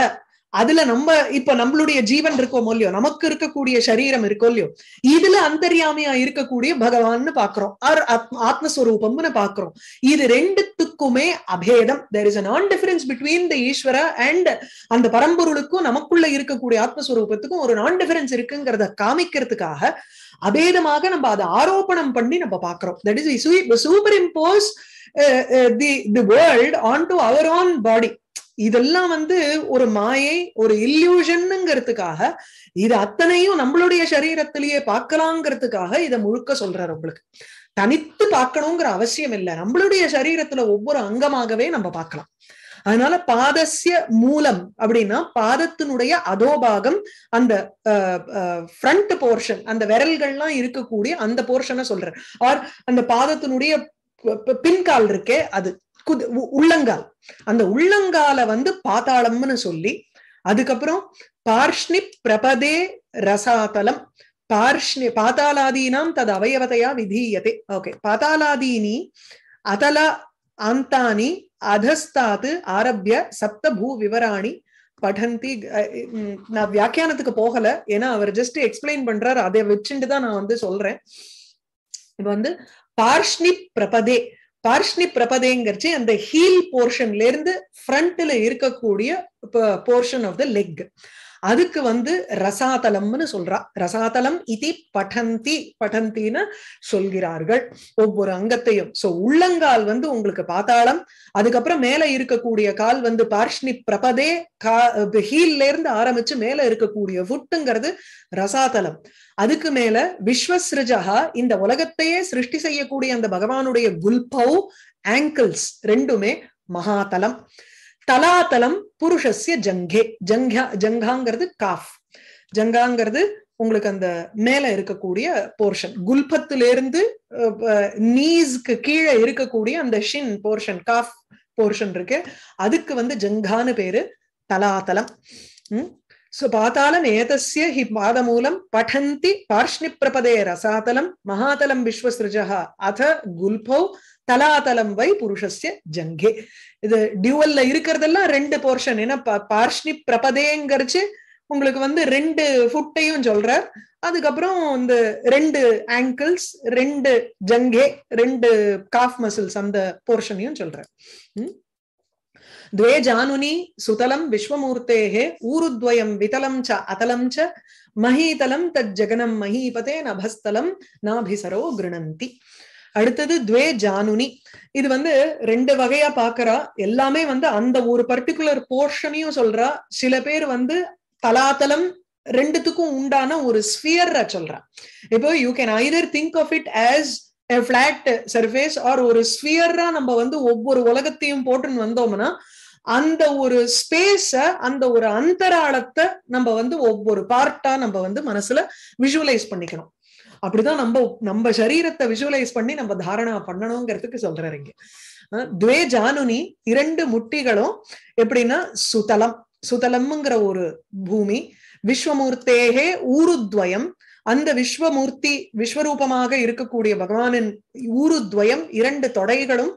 அதுல நம்ம இப்ப நம்மளுடைய ஜீவன் இருக்கோமோ இல்லையோ நமக்கு இருக்கக்கூடிய சரீரம் இருக்கோ இல்லையோ இதுல அந்தரியாமையா இருக்கக்கூடிய பகவான்னு பாக்குறோம் ஆர் ஆத்மஸ்வரூபம்னு பாக்குறோம் இது ரெண்டுத்துக்குமே அபேதம் there is an an difference between the ஈஸ்வர அண்ட் அந்த பரம்பொருளுக்கும் நமக்குள்ள இருக்கக்கூடிய ஆத்மஸ்வரூபத்துக்கும் ஒரு நான் டிஃபரன்ஸ் இருக்குங்கிறத காமிக்கிறதுக்காக அபேதமாக நம்ம அதை ஆரோபணம் பண்ணி நம்ம பாக்குறோம் that is superimpose the the world on to our own body இதெல்லாம் வந்து ஒரு மாயை ஒரு இல்யூஷன்ங்கிறதுக்காக இது அத்தனையும் நம்மளுடைய சரீரத்திலேயே பார்க்கலாங்கிறதுக்காக இதை முழுக்க சொல்றாரு உங்களுக்கு தனித்து பார்க்கணுங்கிற அவசியம் இல்லை நம்மளுடைய சரீரத்துல ஒவ்வொரு அங்கமாகவே நம்ம பார்க்கலாம் அதனால பாதசிய மூலம் அப்படின்னா பாதத்தினுடைய அதோபாகம் அந்த ஃப்ரண்ட் போர்ஷன் அந்த விரல்கள்லாம் இருக்கக்கூடிய அந்த போர்ஷனை சொல்றாரு ஆர் அந்த பாதத்தினுடைய பின்கால் இருக்கே அது குது உள்ளங்கால் அந்த உள்ளங்கால வந்து பாதாளம்னு சொல்லி அதுக்கப்புறம் பார்ஷ்ணி பிரபதே ரசாதலம் பார்ஷ்ணி பாதாளாதீனாம் தது அவயவதையா விதீயத்தை ஓகே பாதாளாதீனி அதல அந்தானி அதஸ்தாத்து ஆரப்பிய சப்த பூ விவராணி படந்தி நான் வியாக்கியானத்துக்கு போகல ஏன்னா அவர் ஜஸ்ட் எக்ஸ்பிளைன் பண்றாரு அதை வச்சுட்டு தான் நான் வந்து சொல்றேன் இப்ப வந்து பார்ஷ்ணி பிரபதே பார்ஷ்னி பிரபதேங்கிறச்சி அந்த ஹீல் போர்ஷன்ல இருந்து ஃப்ரண்ட்ல இருக்கக்கூடிய போர்ஷன் ஆஃப் த லெக் அதுக்கு வந்து ரசாதலம்னு சொல்றா ரசாதலம் இது படந்தி படந்தின்னு சொல்கிறார்கள் ஒவ்வொரு அங்கத்தையும் சோ உள்ளங்கால் வந்து உங்களுக்கு பாத்தாளம் அதுக்கப்புறம் மேல இருக்கக்கூடிய கால் வந்து பார்ஷ்னி பிரபதே கா ஹீல்ல இருந்து ஆரம்பிச்சு மேல இருக்கக்கூடிய ஃபுட்டுங்கிறது ரசாதலம் அதுக்கு மேல விஸ்வசிருஜகா இந்த உலகத்தையே சிருஷ்டி செய்யக்கூடிய அந்த பகவானுடைய குல்பௌ ஆங்கிள்ஸ் ரெண்டுமே மகாதலம் தலாதலம் புருஷஸ்ய ஜங்கே ஜங்கா ஜங்காங்கிறது காஃப் ஜங்காங்கிறது உங்களுக்கு அந்த மேல இருக்கக்கூடிய போர்ஷன் குல்பத்திலிருந்து நீஸ்க்கு கீழே இருக்கக்கூடிய அந்த ஷின் போர்ஷன் காஃப் போர்ஷன் இருக்கு அதுக்கு வந்து ஜங்கான்னு பேரு தலாதலம் சோ பாத்தால நேதஸ்ய ஹி பாதமூலம் படந்தி பார்ஷ்ணி பிரபதே ரசாதலம் மகாதலம் விஸ்வசிருஜா அத குல்பௌ தலாதலம் வை புருஷஸ்ய ஜங்கே இது டியூவல்ல இருக்கிறதெல்லாம் ரெண்டு போர்ஷன் ஏன்னா பார்ஷ்ணி பிரபதேங்கிறச்சு உங்களுக்கு வந்து ரெண்டு ஃபுட்டையும் சொல்றார் அதுக்கப்புறம் இந்த ரெண்டு ஆங்கிள்ஸ் ரெண்டு ஜங்கே ரெண்டு காஃப் மசில்ஸ் அந்த போர்ஷனையும் சொல்றார் द्वे ஜானுனி सुतलं विश्वमूर्तेः ऊरुद्वयं वितलं च अतलं च மஹீதலம் தத் ஜெகனம் மஹீபதே நபஸ்தலம் நாபிசரோ கிருணந்தி அடுத்தது துவே ஜானுனி இது வந்து ரெண்டு வகையா பாக்குறா எல்லாமே வந்து அந்த ஒரு பர்டிகுலர் போர்ஷனையும் சொல்றா சில பேர் வந்து தலாத்தலம் ரெண்டுத்துக்கும் உண்டான ஒரு ஸ்பியர் சொல்றா இப்போ you can either think of it as flat surface or ஒரு ஸ்பியர்ரா நம்ம வந்து ஒவ்வொரு உலகத்தையும் போட்டுன்னு வந்தோம்னா அந்த ஒரு ஸ்பேஸ அந்த ஒரு அந்தராளத்தை நம்ம வந்து ஒவ்வொரு பார்ட்டா நம்ம வந்து மனசுல விஷுவலைஸ் பண்ணிக்கணும் அப்படிதான் நம்ம நம்ம சரீரத்தை விஷுவலைஸ் பண்ணி நம்ம தாரணா பண்ணணுங்கிறதுக்கு சொல்றாரு இங்க துவே ஜானுனி இரண்டு முட்டிகளும் எப்படின்னா சுதலம் சுதலம்ங்கிற ஒரு பூமி விஸ்வமூர்த்தேகே ஊருத்வயம் அந்த விஸ்வமூர்த்தி விஸ்வரூபமாக இருக்கக்கூடிய பகவானின் ஊருத்வயம் இரண்டு தொடைகளும்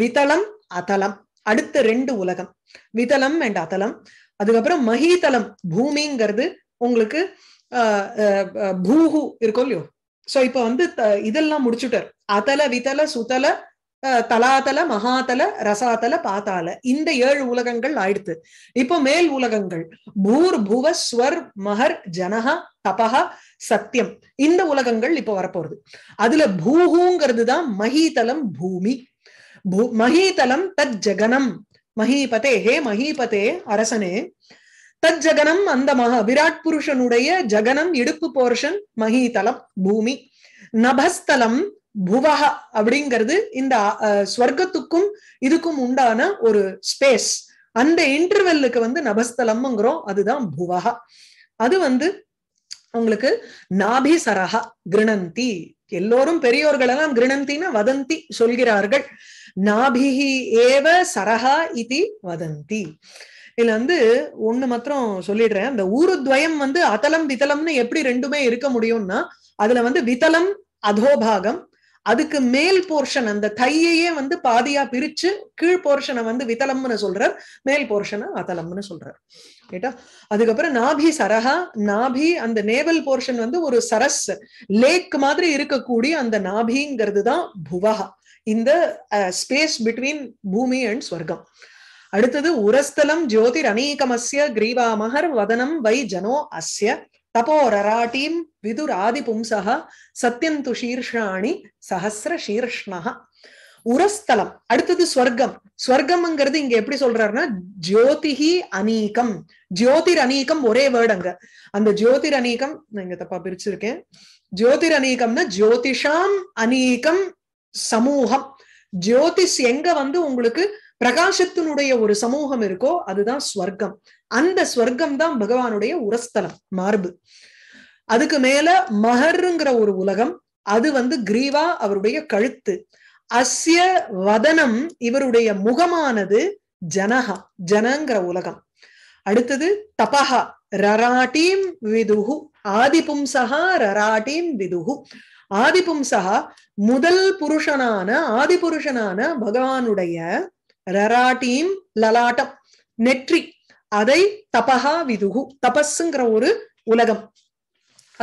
விதலம் அதலம் அடுத்த ரெண்டு உலகம் விதலம் அண்ட் அதலம் அதுக்கப்புறம் மகிதலம் பூமிங்கிறது உங்களுக்கு பூஹு இருக்கும் இல்லையோ சோ இப்ப வந்து இதெல்லாம் முடிச்சுட்டார் அதல விதல சுதல தலாதல மகாதல ரசாதல பாத்தால இந்த ஏழு உலகங்கள் ஆயிடுத்து இப்போ மேல் உலகங்கள் பூர் புவ ஸ்வர் மகர் ஜனஹா தபஹா சத்தியம் இந்த உலகங்கள் இப்ப வரப்போறது அதுல பூஹூங்கிறது தான் மகிதலம் பூமி மகீதலம் தத் ஜகனம் மகீபதே ஹே மகீபதே அரசனே தத் ஜகனம் அந்த மகா விராட் புருஷனுடைய ஜகனம் இடுப்பு போர்ஷன் மகீதலம் பூமி நபஸ்தலம் புவஹ அப்படிங்கிறது இந்த ஸ்வர்க்கத்துக்கும் இதுக்கும் உண்டான ஒரு ஸ்பேஸ் அந்த இன்டர்வெல்லுக்கு வந்து நபஸ்தலம்ங்கிறோம் அதுதான் புவஹ அது வந்து உங்களுக்கு நாபிசரஹ கிருணந்தி எல்லோரும் பெரியோர்களெல்லாம் கிருணந்தின வதந்தி சொல்கிறார்கள் நாபிஹி ஏவ சரஹா இதி வதந்தி இதுல வந்து ஒண்ணு மாத்திரம் சொல்லிடுறேன் அந்த ஊரு துவயம் வந்து அத்தலம் வித்தலம்னு எப்படி ரெண்டுமே இருக்க முடியும்னா அதுல வந்து வித்தலம் அதோபாகம் அதுக்கு மேல் போர்ஷன் அந்த தையையே வந்து பாதியா பிரிச்சு கீழ் போர்ஷனை வந்து வித்தலம்னு சொல்றார் மேல் போர்ஷனை அதலம்னு சொல்றார் கேட்டா அதுக்கப்புறம் நாபி சரஹா நாபி அந்த நேவல் போர்ஷன் வந்து ஒரு சரஸ் லேக் மாதிரி இருக்கக்கூடிய அந்த நாபிங்கிறது தான் புவஹா இந்த ஸ்பேஸ் பிட்வீன் பூமி அண்ட் ஸ்வர்க்கம் அடுத்தது உரஸ்தலம் ஜோதிர் அநீகமஸ்ய கிரீவா மகர் வதனம் வை ஜனோ அஸ்ய தபோ ரராட்டீம் விதுர் ஆதி பும்சகா சத்யந்து சீர்ஷாணி சஹசிர சீர்ஷ்ணா உரஸ்தலம் அடுத்தது ஸ்வர்க்கம் ஸ்வர்க்கம்ங்கிறது இங்க எப்படி சொல்றாருன்னா ஜோதிஹி அநீகம் ஜோதிர் அநீகம் ஒரே வேர்டு அங்க அந்த ஜோதிர் அநீகம் நான் இங்க தப்பா பிரிச்சிருக்கேன் ஜோதிர் அநீகம்னா ஜோதிஷாம் அநீகம் சமூகம் ஜோதிஷ் எங்க வந்து உங்களுக்கு பிரகாசத்தினுடைய ஒரு சமூகம் இருக்கோ அதுதான் ஸ்வர்க்கம் அந்த ஸ்வர்க்கம் தான் பகவானுடைய உரஸ்தலம் மார்பு அதுக்கு மேல மஹருங்கிற ஒரு உலகம் அது வந்து கிரீவா அவருடைய கழுத்து அஸ்ய வதனம் இவருடைய முகமானது ஜனகா ஜனங்கிற உலகம் அடுத்தது தபஹா ரராட்டீம் விதுகு ஆதிபும்சகா ரராட்டீம் விதுகு ஆதிபும்சகா முதல் புருஷனான ஆதிபுருஷனான பகவானுடைய ரராட்டீம் லலாட்டம் நெற்றி அதை தபஹா விதுகு தபஸ்ங்கிற ஒரு உலகம்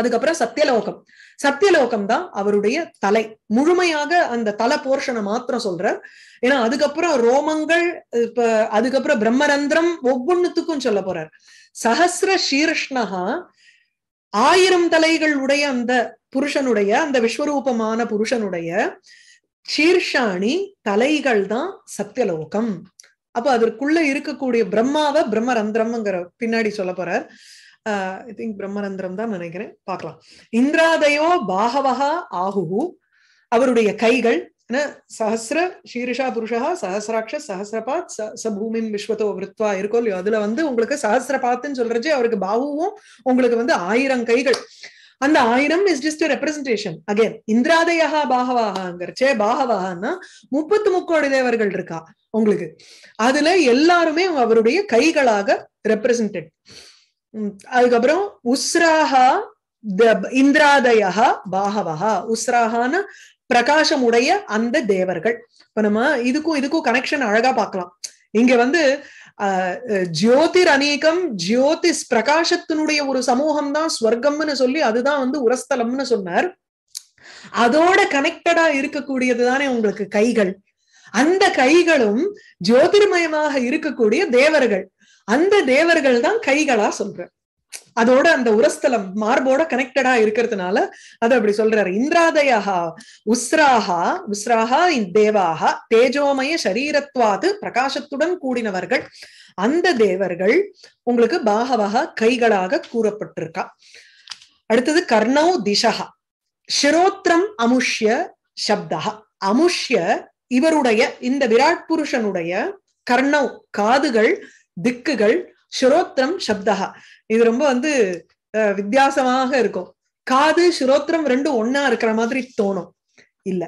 அதுக்கப்புறம் சத்தியலோகம் சத்தியலோகம் தான் அவருடைய தலை முழுமையாக அந்த தலை போர்ஷனை மாத்திரம் சொல்றார் ஏன்னா அதுக்கப்புறம் ரோமங்கள் இப்ப அதுக்கப்புறம் பிரம்மரந்திரம் ஒவ்வொன்னுத்துக்கும் சொல்ல போறார் சஹசிர சீர்ஷ்ணஹா ஆயிரம் தலைகள் உடைய அந்த புருஷனுடைய அந்த விஸ்வரூபமான புருஷனுடைய சீர்ஷாணி தலைகள் தான் சத்தியலோகம் அப்ப அதற்குள்ள இருக்கக்கூடிய பிரம்மாவ பிரம்மரந்திரம்ங்கிற பின்னாடி சொல்ல போறார் ஐ திங்க் பிரம்மரந்திரம் தான் நினைக்கிறேன் பார்க்கலாம் இந்திராதயோ பாகவஹா ஆகுஹு அவருடைய கைகள் சஹசிர ஷீரிஷா புருஷா சஹசிராட்ச சஹசிரபாத் சபூமின் விஸ்வத்தோ விருத்வா இருக்கோ இல்லையோ அதுல வந்து உங்களுக்கு சஹசிரபாத்துன்னு சொல்றது அவருக்கு பாகுவும் உங்களுக்கு வந்து ஆயிரம் கைகள் அந்த ஆயிரம் இஸ் ஜஸ்ட் ரெப்ரஸன்டேஷன் அகேன் இந்திராதயா பாகவாகாங்கிறச்சே பாகவாகன்னா முப்பத்து முக்கோடி தேவர்கள் இருக்கா உங்களுக்கு அதுல எல்லாருமே அவருடைய கைகளாக ரெப்ரசன்டட் அதுக்கப்புறம் உஸ்ராஹா இந்திராதயா பாகவஹா உஸ்ராஹான பிரகாசம் உடைய அந்த தேவர்கள் இப்ப நம்ம இதுக்கும் இதுக்கும் கனெக்ஷன் அழகா பார்க்கலாம் இங்க வந்து ஜோதிர் அநேகம் ஜோதிஷ் பிரகாசத்தினுடைய ஒரு சமூகம் தான் ஸ்வர்க்கம்னு சொல்லி அதுதான் வந்து உரஸ்தலம்னு சொன்னார் அதோட கனெக்டடா இருக்கக்கூடியது தானே உங்களுக்கு கைகள் அந்த கைகளும் ஜோதிர்மயமாக இருக்கக்கூடிய தேவர்கள் அந்த தேவர்கள் தான் கைகளா சொல்ற அதோட அந்த உரஸ்தலம் மார்போட கனெக்டடா இருக்கிறதுனால அது அப்படி சொல்றாரு இந்திராதயா உஸ்ராகா உஸ்ராஹா தேவாகா தேஜோமய சரீரத்வாது பிரகாசத்துடன் கூடினவர்கள் அந்த தேவர்கள் உங்களுக்கு பாகவாக கைகளாக கூறப்பட்டிருக்கா அடுத்தது கர்ணௌ திசகா ஷிரோத்ரம் அமுஷ்ய சப்தா அமுஷ்ய இவருடைய இந்த விராட் புருஷனுடைய கர்ணவ் காதுகள் திக்குகள் ஸ்ரோத்ரம் சப்தா இது ரொம்ப வந்து வித்தியாசமாக இருக்கும் காது ஸ்ரோத்ரம் ரெண்டும் ஒன்னா இருக்கிற மாதிரி தோணும் இல்ல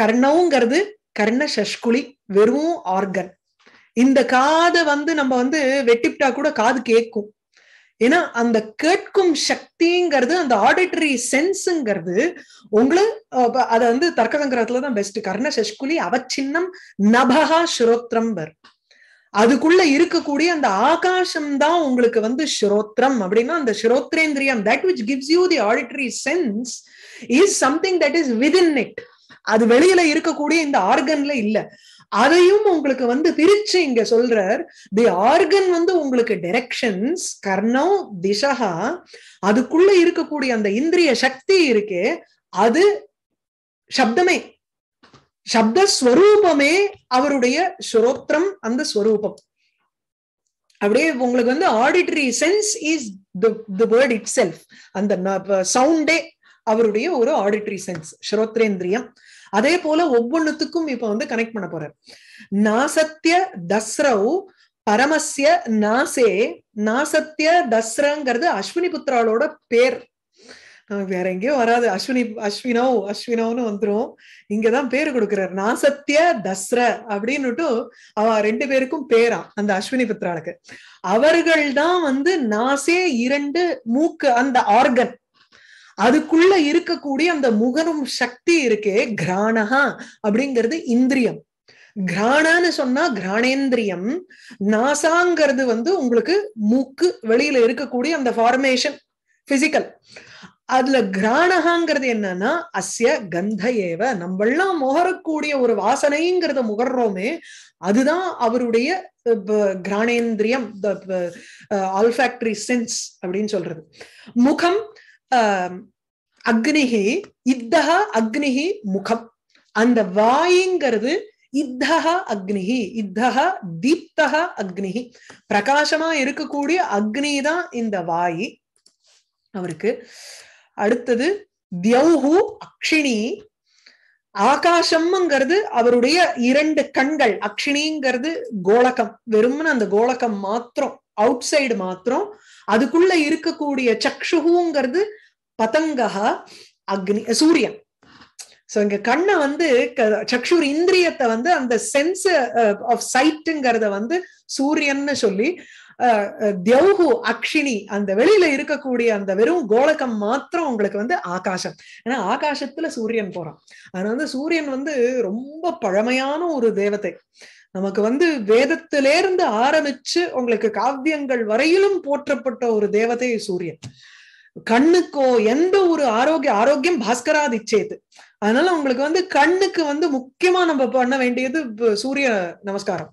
கர்ணவுங்கிறது கர்ண சஷ்குலி வெறும் ஆர்கன் இந்த காதை வந்து நம்ம வந்து வெட்டிப்டா கூட காது கேட்கும் ஏன்னா அந்த கேட்கும் சக்திங்கிறது அந்த ஆடிட்டரி சென்ஸுங்கிறது உங்களை அதை வந்து தர்க்க சங்கரத்துலதான் பெஸ்ட் கர்ண சஷ்குலி அவச்சின்னம் நபகா ஸ்ரோத்ரம் வரும் அதுக்குள்ள இருக்கக்கூடிய அந்த ஆகாசம் தான் உங்களுக்கு வந்து ஸ்ரோத்ரம் அப்படின்னா அந்த ஸ்ரோத்ரேந்திரியம் that which gives you the auditory sense is something that is within it அது வெளியில இருக்கக்கூடிய இந்த ஆர்கன்ல இல்ல அதையும் உங்களுக்கு வந்து பிரிச்சு இங்க சொல்றார் தி ஆர்கன் வந்து உங்களுக்கு டெரெக்ஷன்ஸ் கர்ணம் திசகா அதுக்குள்ள இருக்கக்கூடிய அந்த இந்திரிய சக்தி இருக்கு அது சப்தமே சப்தஸ்வரூபமே அவருடைய ஸ்ரோத்ரம் அந்த ஸ்வரூபம் அப்படியே உங்களுக்கு வந்து auditory sense is the word itself அந்த சவுண்டே அவருடைய ஒரு ஆடிட்டரி சென்ஸ் ஸ்ரோத்ரேந்திரியம் அதே போல ஒவ்வொன்னுத்துக்கும் இப்ப வந்து கனெக்ட் பண்ண போற நாசத்திய தஸ்ரவ் பரமசிய நாசே நாசத்திய தஸ்ரங்கிறது அஸ்வினி புத்திராலோட பேர் வேற எங்கேயும் வராது அஸ்வினி அஸ்வினோ அஸ்வினோன்னு வந்துரும் இங்கதான் பேரு கொடுக்கிறார் நாசத்திய தஸ்ர அப்படின்னுட்டு அவ ரெண்டு பேருக்கும் பேரா அந்த அஸ்வினி புத்திராளுக்கு அவர்கள் தான் வந்து நாசே இரண்டு மூக்கு அந்த ஆர்கன் அதுக்குள்ள இருக்கக்கூடிய அந்த முகனும் சக்தி இருக்கே கிராணகா அப்படிங்கிறது இந்திரியம் கிராணன்னு சொன்னா கிராணேந்திரியம் நாசாங்கிறது வந்து உங்களுக்கு மூக்கு வெளியில இருக்கக்கூடிய அந்த ஃபார்மேஷன் பிசிக்கல் அதுல கிராணகாங்கிறது என்னன்னா அஸ்ய கந்த ஏவ நம்மெல்லாம் முகரக்கூடிய ஒரு வாசனைங்கிறத முகர்றோமே அதுதான் அவருடைய கிராணேந்திரியம் ஆல்ஃபேக்டரி சென்ஸ் அப்படின்னு சொல்றது முகம் அக்னிகி இத்தகா அக்னிகி முகம் அந்த வாயுங்கிறது இத்தகா அக்னிகி இத்தகா தீப்தகா அக்னிகி பிரகாசமா இருக்கக்கூடிய அக்னி தான் இந்த வாயி அவருக்கு அடுத்தது தியௌஹு அக்ஷினி ஆகாசம்ங்கிறது அவருடைய இரண்டு கண்கள் அக்ஷினிங்கிறது கோலகம் வெறும்னு அந்த கோலகம் மாத்திரம் அவுட் சைடு மாத்திரம் அதுக்குள்ள இருக்கக்கூடிய சக்ஷுகுங்கிறது பதங்கஹா அக்னி சூரியன் சோ இங்க கண்ணை வந்து சக்ஷுர் இந்திரியத்தை வந்து அந்த சென்ஸ் ஆஃப் சைட்டுங்கிறத வந்து சூரியன்னு சொல்லி தியௌகு அக்ஷினி அந்த வெளியில இருக்கக்கூடிய அந்த வெறும் கோலகம் மாத்திரம் உங்களுக்கு வந்து ஆகாசம் ஏன்னா ஆகாசத்துல சூரியன் போறான் அதனால வந்து சூரியன் வந்து ரொம்ப பழமையான ஒரு தேவதை நமக்கு வந்து வேதத்திலேருந்து ஆரம்பிச்சு உங்களுக்கு காவியங்கள் வரையிலும் போற்றப்பட்ட ஒரு தேவதை சூரியன் கண்ணுக்கோ எந்த ஒரு ஆரோக்கிய ஆரோக்கியம் பாஸ்கராதிச்சேது அதனால உங்களுக்கு வந்து கண்ணுக்கு வந்து முக்கியமா நம்ம பண்ண வேண்டியது சூரிய நமஸ்காரம்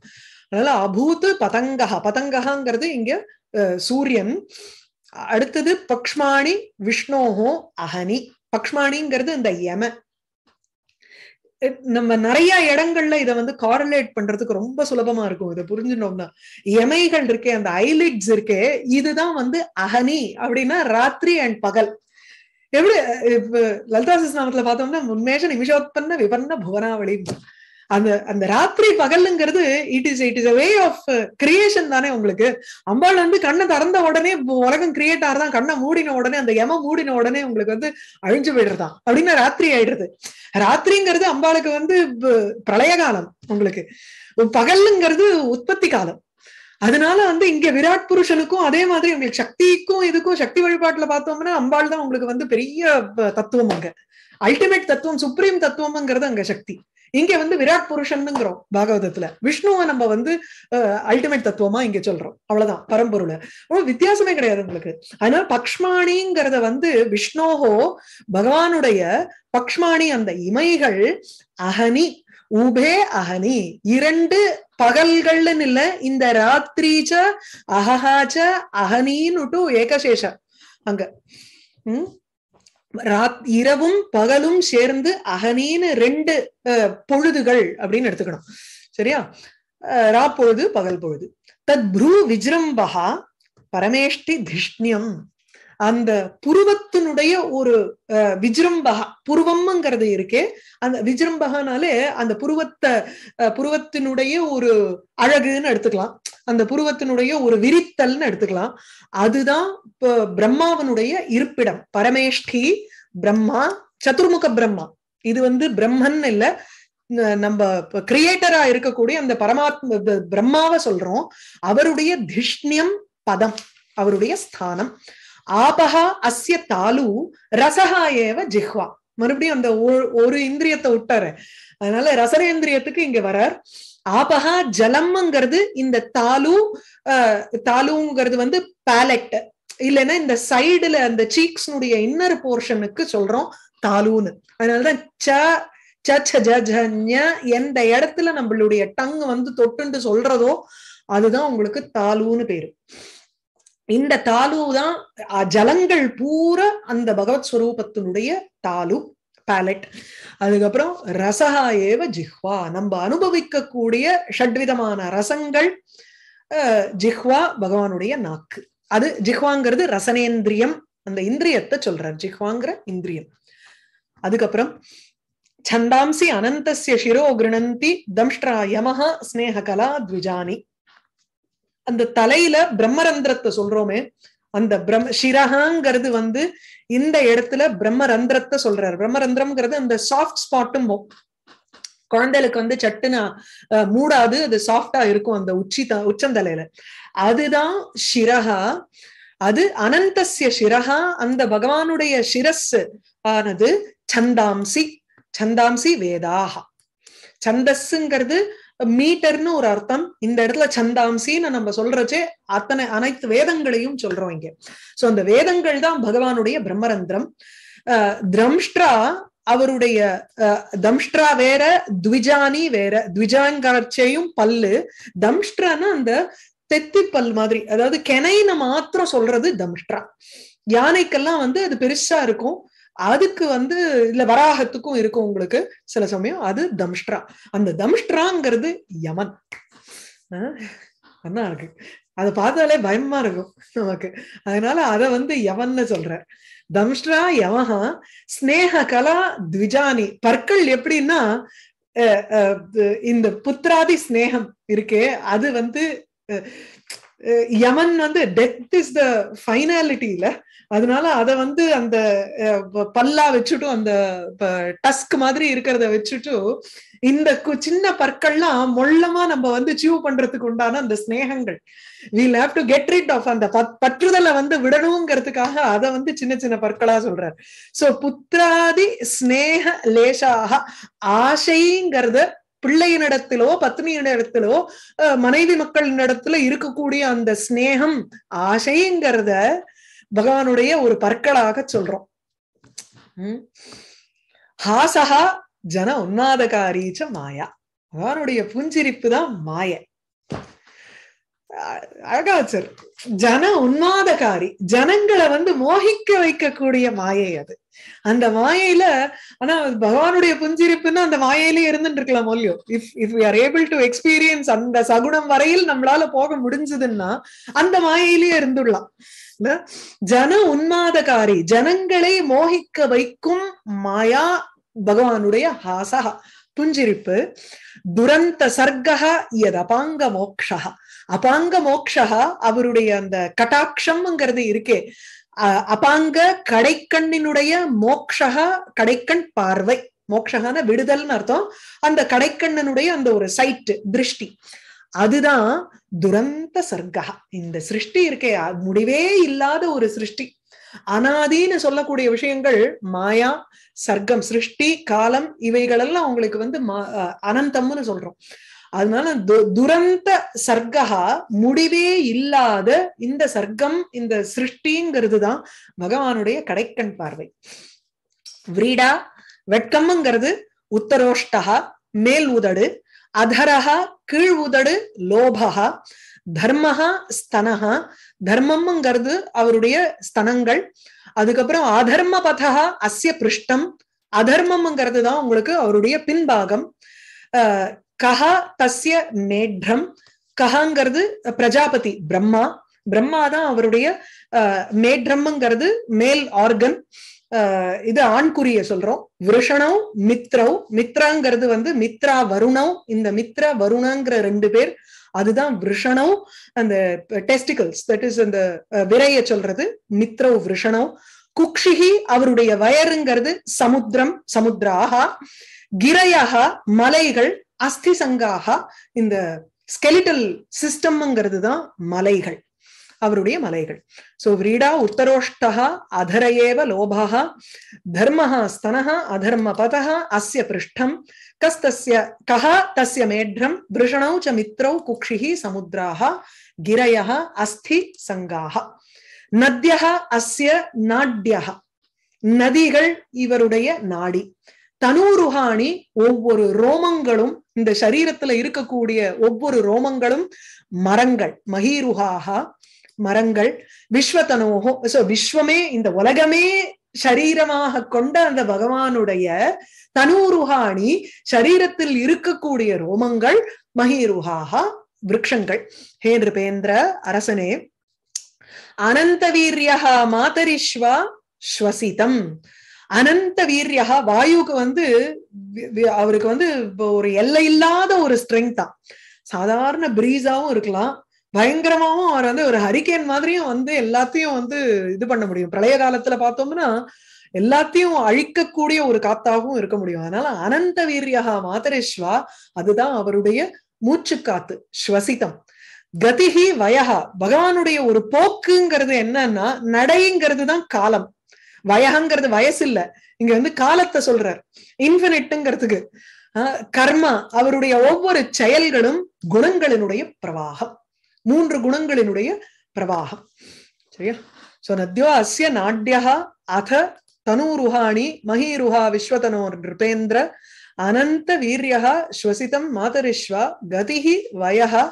அதனால அபூத் பதங்கஹா பதங்கஹாங்கிறது இங்க சூரியன் அடுத்தது பக்ஷ்மாணி விஷ்ணோஹோ அகனி பக்ஷ்மாணிங்கிறது இந்த யம நம்ம நிறைய இடங்கள்ல இதை வந்து காரலேட் பண்றதுக்கு ரொம்ப சுலபமா இருக்கும் இதை புரிஞ்சுட்டோம்னா எமைகள் இருக்கே அந்த ஐலிட்ஸ் இருக்கே இதுதான் வந்து அகனி அப்படின்னா ராத்திரி அண்ட் பகல் எப்படி லலிதாசிஸ் நாமத்துல பார்த்தோம்னா முன்மேஷ நிமிஷோத்பன்ன விபர்ண புவனாவளி அந்த அந்த ராத்திரி பகல்லுங்கிறது it is it is a way of creation தானே உங்களுக்கு அம்பாள் வந்து கண்ணை திறந்த உடனே உலகம் கிரியேட் ஆறுதான் கண்ணை மூடின உடனே அந்த எம மூடின உடனே உங்களுக்கு வந்து அழிஞ்சு போயிடுறதான் அப்படின்னு ராத்திரி ஆயிடுறது ராத்திரிங்கிறது அம்பாளுக்கு வந்து பிரளய காலம் உங்களுக்கு பகல்லுங்கிறது உற்பத்தி காலம் அதனால வந்து இங்க விராட் புருஷனுக்கும் அதே மாதிரி உங்களுக்கு சக்திக்கும் இதுக்கும் சக்தி வழிபாட்டுல பார்த்தோம்னா அம்பாள் தான் உங்களுக்கு வந்து பெரிய தத்துவம் அங்க அல்டிமேட் தத்துவம் சுப்ரீம் தத்துவம்ங்கிறது அங்க சக்தி இங்க வந்து விராட் புருஷன்ங்கிறோம் பாகவதத்துல விஷ்ணுவை நம்ம வந்து அல்டிமேட் தத்துவமா இங்க சொல்றோம் அவ்வளவுதான் பரம்பொருளை வித்தியாசமே கிடையாது உங்களுக்கு அதனால பக்ஷ்மாணிங்கிறத வந்து விஷ்ணோஹோ பகவானுடைய பக்ஷ்மாணி அந்த இமைகள் அகனி உபே அகனி இரண்டு பகல்கள்னு இல்ல இந்த ராத்திரிச்ச அகஹாச்ச அகனின்னுட்டு ஏகசேஷ அங்க உம் இரவும் பகலும் சேர்ந்து அகனின்னு ரெண்டு பொழுதுகள் அப்படின்னு எடுத்துக்கணும் சரியா ரா பொழுது பகல் பொழுது தத் புரு விஜிரம்பகா பரமேஷ்டி திஷ்ணியம் அந்த புருவத்தினுடைய ஒரு விஜிரம்பகா புருவம்ங்கிறது இருக்கே அந்த விஜிரம்பகனாலே அந்த புருவத்தை புருவத்தினுடைய ஒரு அழகுன்னு எடுத்துக்கலாம் அந்த புருவத்தினுடைய ஒரு விரித்தல்னு எடுத்துக்கலாம் அதுதான் இப்போ பிரம்மாவனுடைய இருப்பிடம் பரமேஷ்டி பிரம்மா சதுர்முக பிரம்மா இது வந்து பிரம்மன் இல்ல நம்ம கிரியேட்டரா இருக்கக்கூடிய அந்த பரமாத்ம பிரம்மாவை சொல்றோம் அவருடைய திஷ்ணியம் பதம் அவருடைய ஸ்தானம் ஆபஹா அஸ்ய தாலு ரசஹா ஏவ ஜிஹ்வா மறுபடியும் அந்த ஒரு இந்திரியத்தை விட்டாரு அதனால ரசனேந்திரியத்துக்கு இங்க வர்றார் ஆபகா ஜலம்ங்கிறது இந்த தாலு தாலுங்கிறது வந்து பேலட் இல்லைன்னா இந்த சைடுல அந்த சீக்ஸ் இன்னர் போர்ஷனுக்கு சொல்றோம் தாலுன்னு அதனாலதான் ச எந்த இடத்துல நம்மளுடைய டங் வந்து தொட்டுண்டு சொல்றதோ அதுதான் உங்களுக்கு தாலுன்னு பேரு இந்த தாலு தான் ஜலங்கள் பூரா அந்த பகவத் ஸ்வரூபத்தினுடைய தாலு பேலட் அதுக்கப்புறம் ரசஹா ஏவ ஜிஹ்வா நம்ம அனுபவிக்கக்கூடிய ஷட்விதமான ரசங்கள் ஜிஹ்வா பகவானுடைய நாக்கு அது ஜிஹ்வாங்கிறது ரசனேந்திரியம் அந்த இந்திரியத்தை சொல்றார் ஜிஹ்வாங்கிற இந்திரியம் அதுக்கப்புறம் சந்தாம்சி அனந்தசிய சிரோ கிருணந்தி தம்ஷ்டா யமஹா கலா த்விஜானி அந்த தலையில பிரம்மரந்திரத்தை சொல்றோமே அந்த பிரம் சிரகாங்கிறது வந்து இந்த இடத்துல பிரம்மரந்திரத்தை சொல்றாரு பிரம்மரந்திரம்ங்கிறது அந்த சாஃப்ட் ஸ்பாட்டும் குழந்தைகளுக்கு வந்து சட்டுன்னா மூடாது அது சாஃப்டா இருக்கும் அந்த உச்சி உச்சந்தலையில அதுதான் சிரகா அது அனந்தசிய சிரகா அந்த பகவானுடைய சிரஸ் ஆனது சந்தாம்சி சந்தாம்சி வேதாகா சந்தஸ்ங்கிறது மீட்டர்னு ஒரு அர்த்தம் இந்த இடத்துல சந்தாம்சின்னு நம்ம சொல்றச்சே அத்தனை அனைத்து வேதங்களையும் சொல்றோம் இங்க சோ அந்த வேதங்கள் தான் பகவானுடைய பிரம்மரந்திரம் திரம்ஷ்டா அவருடைய தம்ஷ்ட்ரா வேற த்விஜானி வேற த்விஜாங்காட்சியும் பல்லு தம்ஷ்ட்ரான்னா அந்த தெத்தி பல் மாதிரி அதாவது கெனைன்னு மாத்திரம் சொல்றது தம்ஷ்ட்ரா யானைக்கெல்லாம் வந்து அது பெருசா இருக்கும் அதுக்கு வந்து இல்ல வராகத்துக்கும் இருக்கும் உங்களுக்கு சில சமயம் அது தம்ஷ்ட்ரா அந்த தம்ஷ்ட்ராங்கிறது யமன் அதான் இருக்கு அதை பார்த்தாலே பயமா இருக்கும் நமக்கு அதனால அதை வந்து யவன்னு சொல்ற தம்ஷ்ட்ரா யவஹா ஸ்னேக கலா த்விஜானி பற்கள் எப்படின்னா இந்த புத்திராதி ஸ்னேகம் இருக்கே அது வந்து யமன் வந்து டெத் இஸ் த ஃபைனாலிட்டியில அதனால அத வந்து அந்த பல்லா வச்சுட்டும் அந்த டஸ்க் மாதிரி இருக்கிறத வச்சுட்டும் இந்த சின்ன பற்கள்லாம் மொள்ளமா நம்ம வந்து சீவ் பண்றதுக்கு உண்டான அந்த ஸ்னேகங்கள் we have to get rid of அந்த பற்றுதலை வந்து விடணுங்கிறதுக்காக அதை வந்து சின்ன சின்ன பற்களா சொல்றார் சோ புத்திராதி ஸ்னேக லேசாக ஆசைங்கிறத பிள்ளையினிடத்திலோ பத்னியினிடத்திலோ மனைவி மக்களினிடத்துல இருக்கக்கூடிய அந்த சிநேகம் ஆசைங்கிறத பகவானுடைய ஒரு பற்களாக சொல்றோம் ஹாசஹா ஜன உன்னாதகாரீச்ச மாயா பகவானுடைய புஞ்சிரிப்பு தான் மாய அழகாச்சர் ஜன உன்மாதகாரி ஜனங்களை வந்து மோகிக்க வைக்கக்கூடிய மாயை அது அந்த மாயையில ஆனா பகவானுடைய புஞ்சிருப்புன்னு அந்த மாயையிலேயே இருந்துட்டு இருக்கலாம் மொழியோ if if we are able to experience அந்த சகுனம் வரையில் நம்மளால போக முடிஞ்சதுன்னா அந்த மாயையிலேயே இருந்துடலாம் ஜன உன்மாதகாரி ஜனங்களை மோகிக்க வைக்கும் மாயா பகவானுடைய ஹாசகா புஞ்சிரிப்பு துரந்த சர்க்கா எதபாங்க மோக்ஷகா அபாங்க மோக்ஷா அவருடைய அந்த கட்டாட்சம்ங்கிறது இருக்கே அபாங்க கடைக்கண்ணினுடைய மோக்ஷகா கடைக்கண் பார்வை மோக்ஷகான விடுதல்னு அர்த்தம் அந்த கடைக்கண்ணனுடைய அந்த ஒரு சைட் திருஷ்டி அதுதான் துரந்த சர்க்கா இந்த சிருஷ்டி இருக்கே முடிவே இல்லாத ஒரு சிருஷ்டி அனாதின்னு சொல்லக்கூடிய விஷயங்கள் மாயா சர்க்கம் சிருஷ்டி காலம் இவைகளெல்லாம் அவங்களுக்கு வந்து அனந்தம்னு சொல்றோம் அதனால துரந்த சர்க்கா முடிவே இல்லாத இந்த சர்க்கம் இந்த சிருஷ்டிங்கிறது தான் பகவானுடைய கடைக்கண் பார்வை விரீடா வெட்கம்ங்கிறது உத்தரோஷ்டா மேல் உதடு அதரஹா கீழ் உதடு லோபா தர்மஹா ஸ்தனஹா தர்மம்ங்கிறது அவருடைய ஸ்தனங்கள் அதுக்கப்புறம் அதர்ம பதா அஸ்ய பிருஷ்டம் அதர்மம்ங்கிறது தான் உங்களுக்கு அவருடைய பின்பாகம் கஹா தஸ்ய மேட்ரம் கஹாங்கிறது பிரஜாபதி பிரம்மா பிரம்மா தான் அவருடைய மேட்ரம்ங்கிறது மேல் ஆர்கன் இது ஆண்குறிய சொல்றோம் விருஷணவ் மித்ரவ் மித்ராங்கிறது வந்து மித்ரா வருணவ் இந்த மித்ரா வருணங்கிற ரெண்டு பேர் அதுதான் விருஷணவ் அந்த டெஸ்டிகல்ஸ் தட் இஸ் அந்த விரைய சொல்றது மித்ரவ் விருஷணவ் குக்ஷிகி அவருடைய வயருங்கிறது சமுத்திரம் ஆஹா கிரையாக மலைகள் அஸ்தி சங்காக இந்த ஸ்கெலிட்டல் சிஸ்டம்ங்கிறது தான் மலைகள் அவருடைய மலைகள் சோ விரீடா உத்தரோஷ்டா அதர ஏவ லோபா தர்மஹா ஸ்தனஹா அதர்ம பதா அஸ்ய பிருஷ்டம் கஸ்தஸ்ய கஹா தஸ்ய மேட்ரம் பிருஷணௌ ச மித்ரௌ குக்ஷிஹி சமுத்ராஹ கிரயः அஸ்தி சங்காக நத்யஹ அஸ்ய நாட்யஹ நதிகள் இவருடைய நாடி தனூருகாணி ஒவ்வொரு ரோமங்களும் இந்த சரீரத்துல இருக்கக்கூடிய ஒவ்வொரு ரோமங்களும் மரங்கள் மகிருகாக மரங்கள் விஸ்வதனோகோ சோ விஸ்வமே இந்த உலகமே சரீரமாக கொண்ட அந்த பகவானுடைய தனூருகாணி சரீரத்தில் இருக்கக்கூடிய ரோமங்கள் மகிருகாக விரக்ஷங்கள் ஹேந்திர பேந்திர அரசனே அனந்த வீரியகா மாதரிஸ்வா ஸ்வசிதம் அனந்த வீரியா வாயுக்கு வந்து அவருக்கு வந்து ஒரு எல்லை இல்லாத ஒரு ஸ்ட்ரென்த் தான் சாதாரண பிரீஸாவும் இருக்கலாம் பயங்கரமாவும் அவர் வந்து ஒரு ஹரிக்கேன் மாதிரியும் வந்து எல்லாத்தையும் வந்து இது பண்ண முடியும் பிரளய காலத்துல பார்த்தோம்னா எல்லாத்தையும் அழிக்கக்கூடிய ஒரு காத்தாகவும் இருக்க முடியும் அதனால அனந்த வீரியா மாதரேஸ்வா அதுதான் அவருடைய மூச்சு காத்து ஸ்வசிதம் கதிகி வயகா பகவானுடைய ஒரு போக்குங்கிறது என்னன்னா நடைங்கிறது தான் காலம் வயகங்கிறது வயசு இல்ல இங்க வந்து காலத்தை சொல்றார் இன்ஃபினிட்டுங்கிறதுக்கு கர்மா அவருடைய ஒவ்வொரு செயல்களும் குணங்களினுடைய பிரவாகம் மூன்று குணங்களினுடைய பிரவாகம் சரியா சோ நத்யோ அஸ்ய நாட்யா அத தனூருஹாணி மஹீருஹா விஸ்வதனோர் நிருபேந்திர அனந்த வீரியா ஸ்வசிதம் மாதரிஷ்வா கதிஹி வயஹா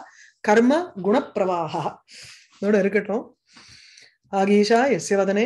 கர்ம குணப்பிரவாக இதோட இருக்கட்டும் ஆகீஷா எஸ்யவதனே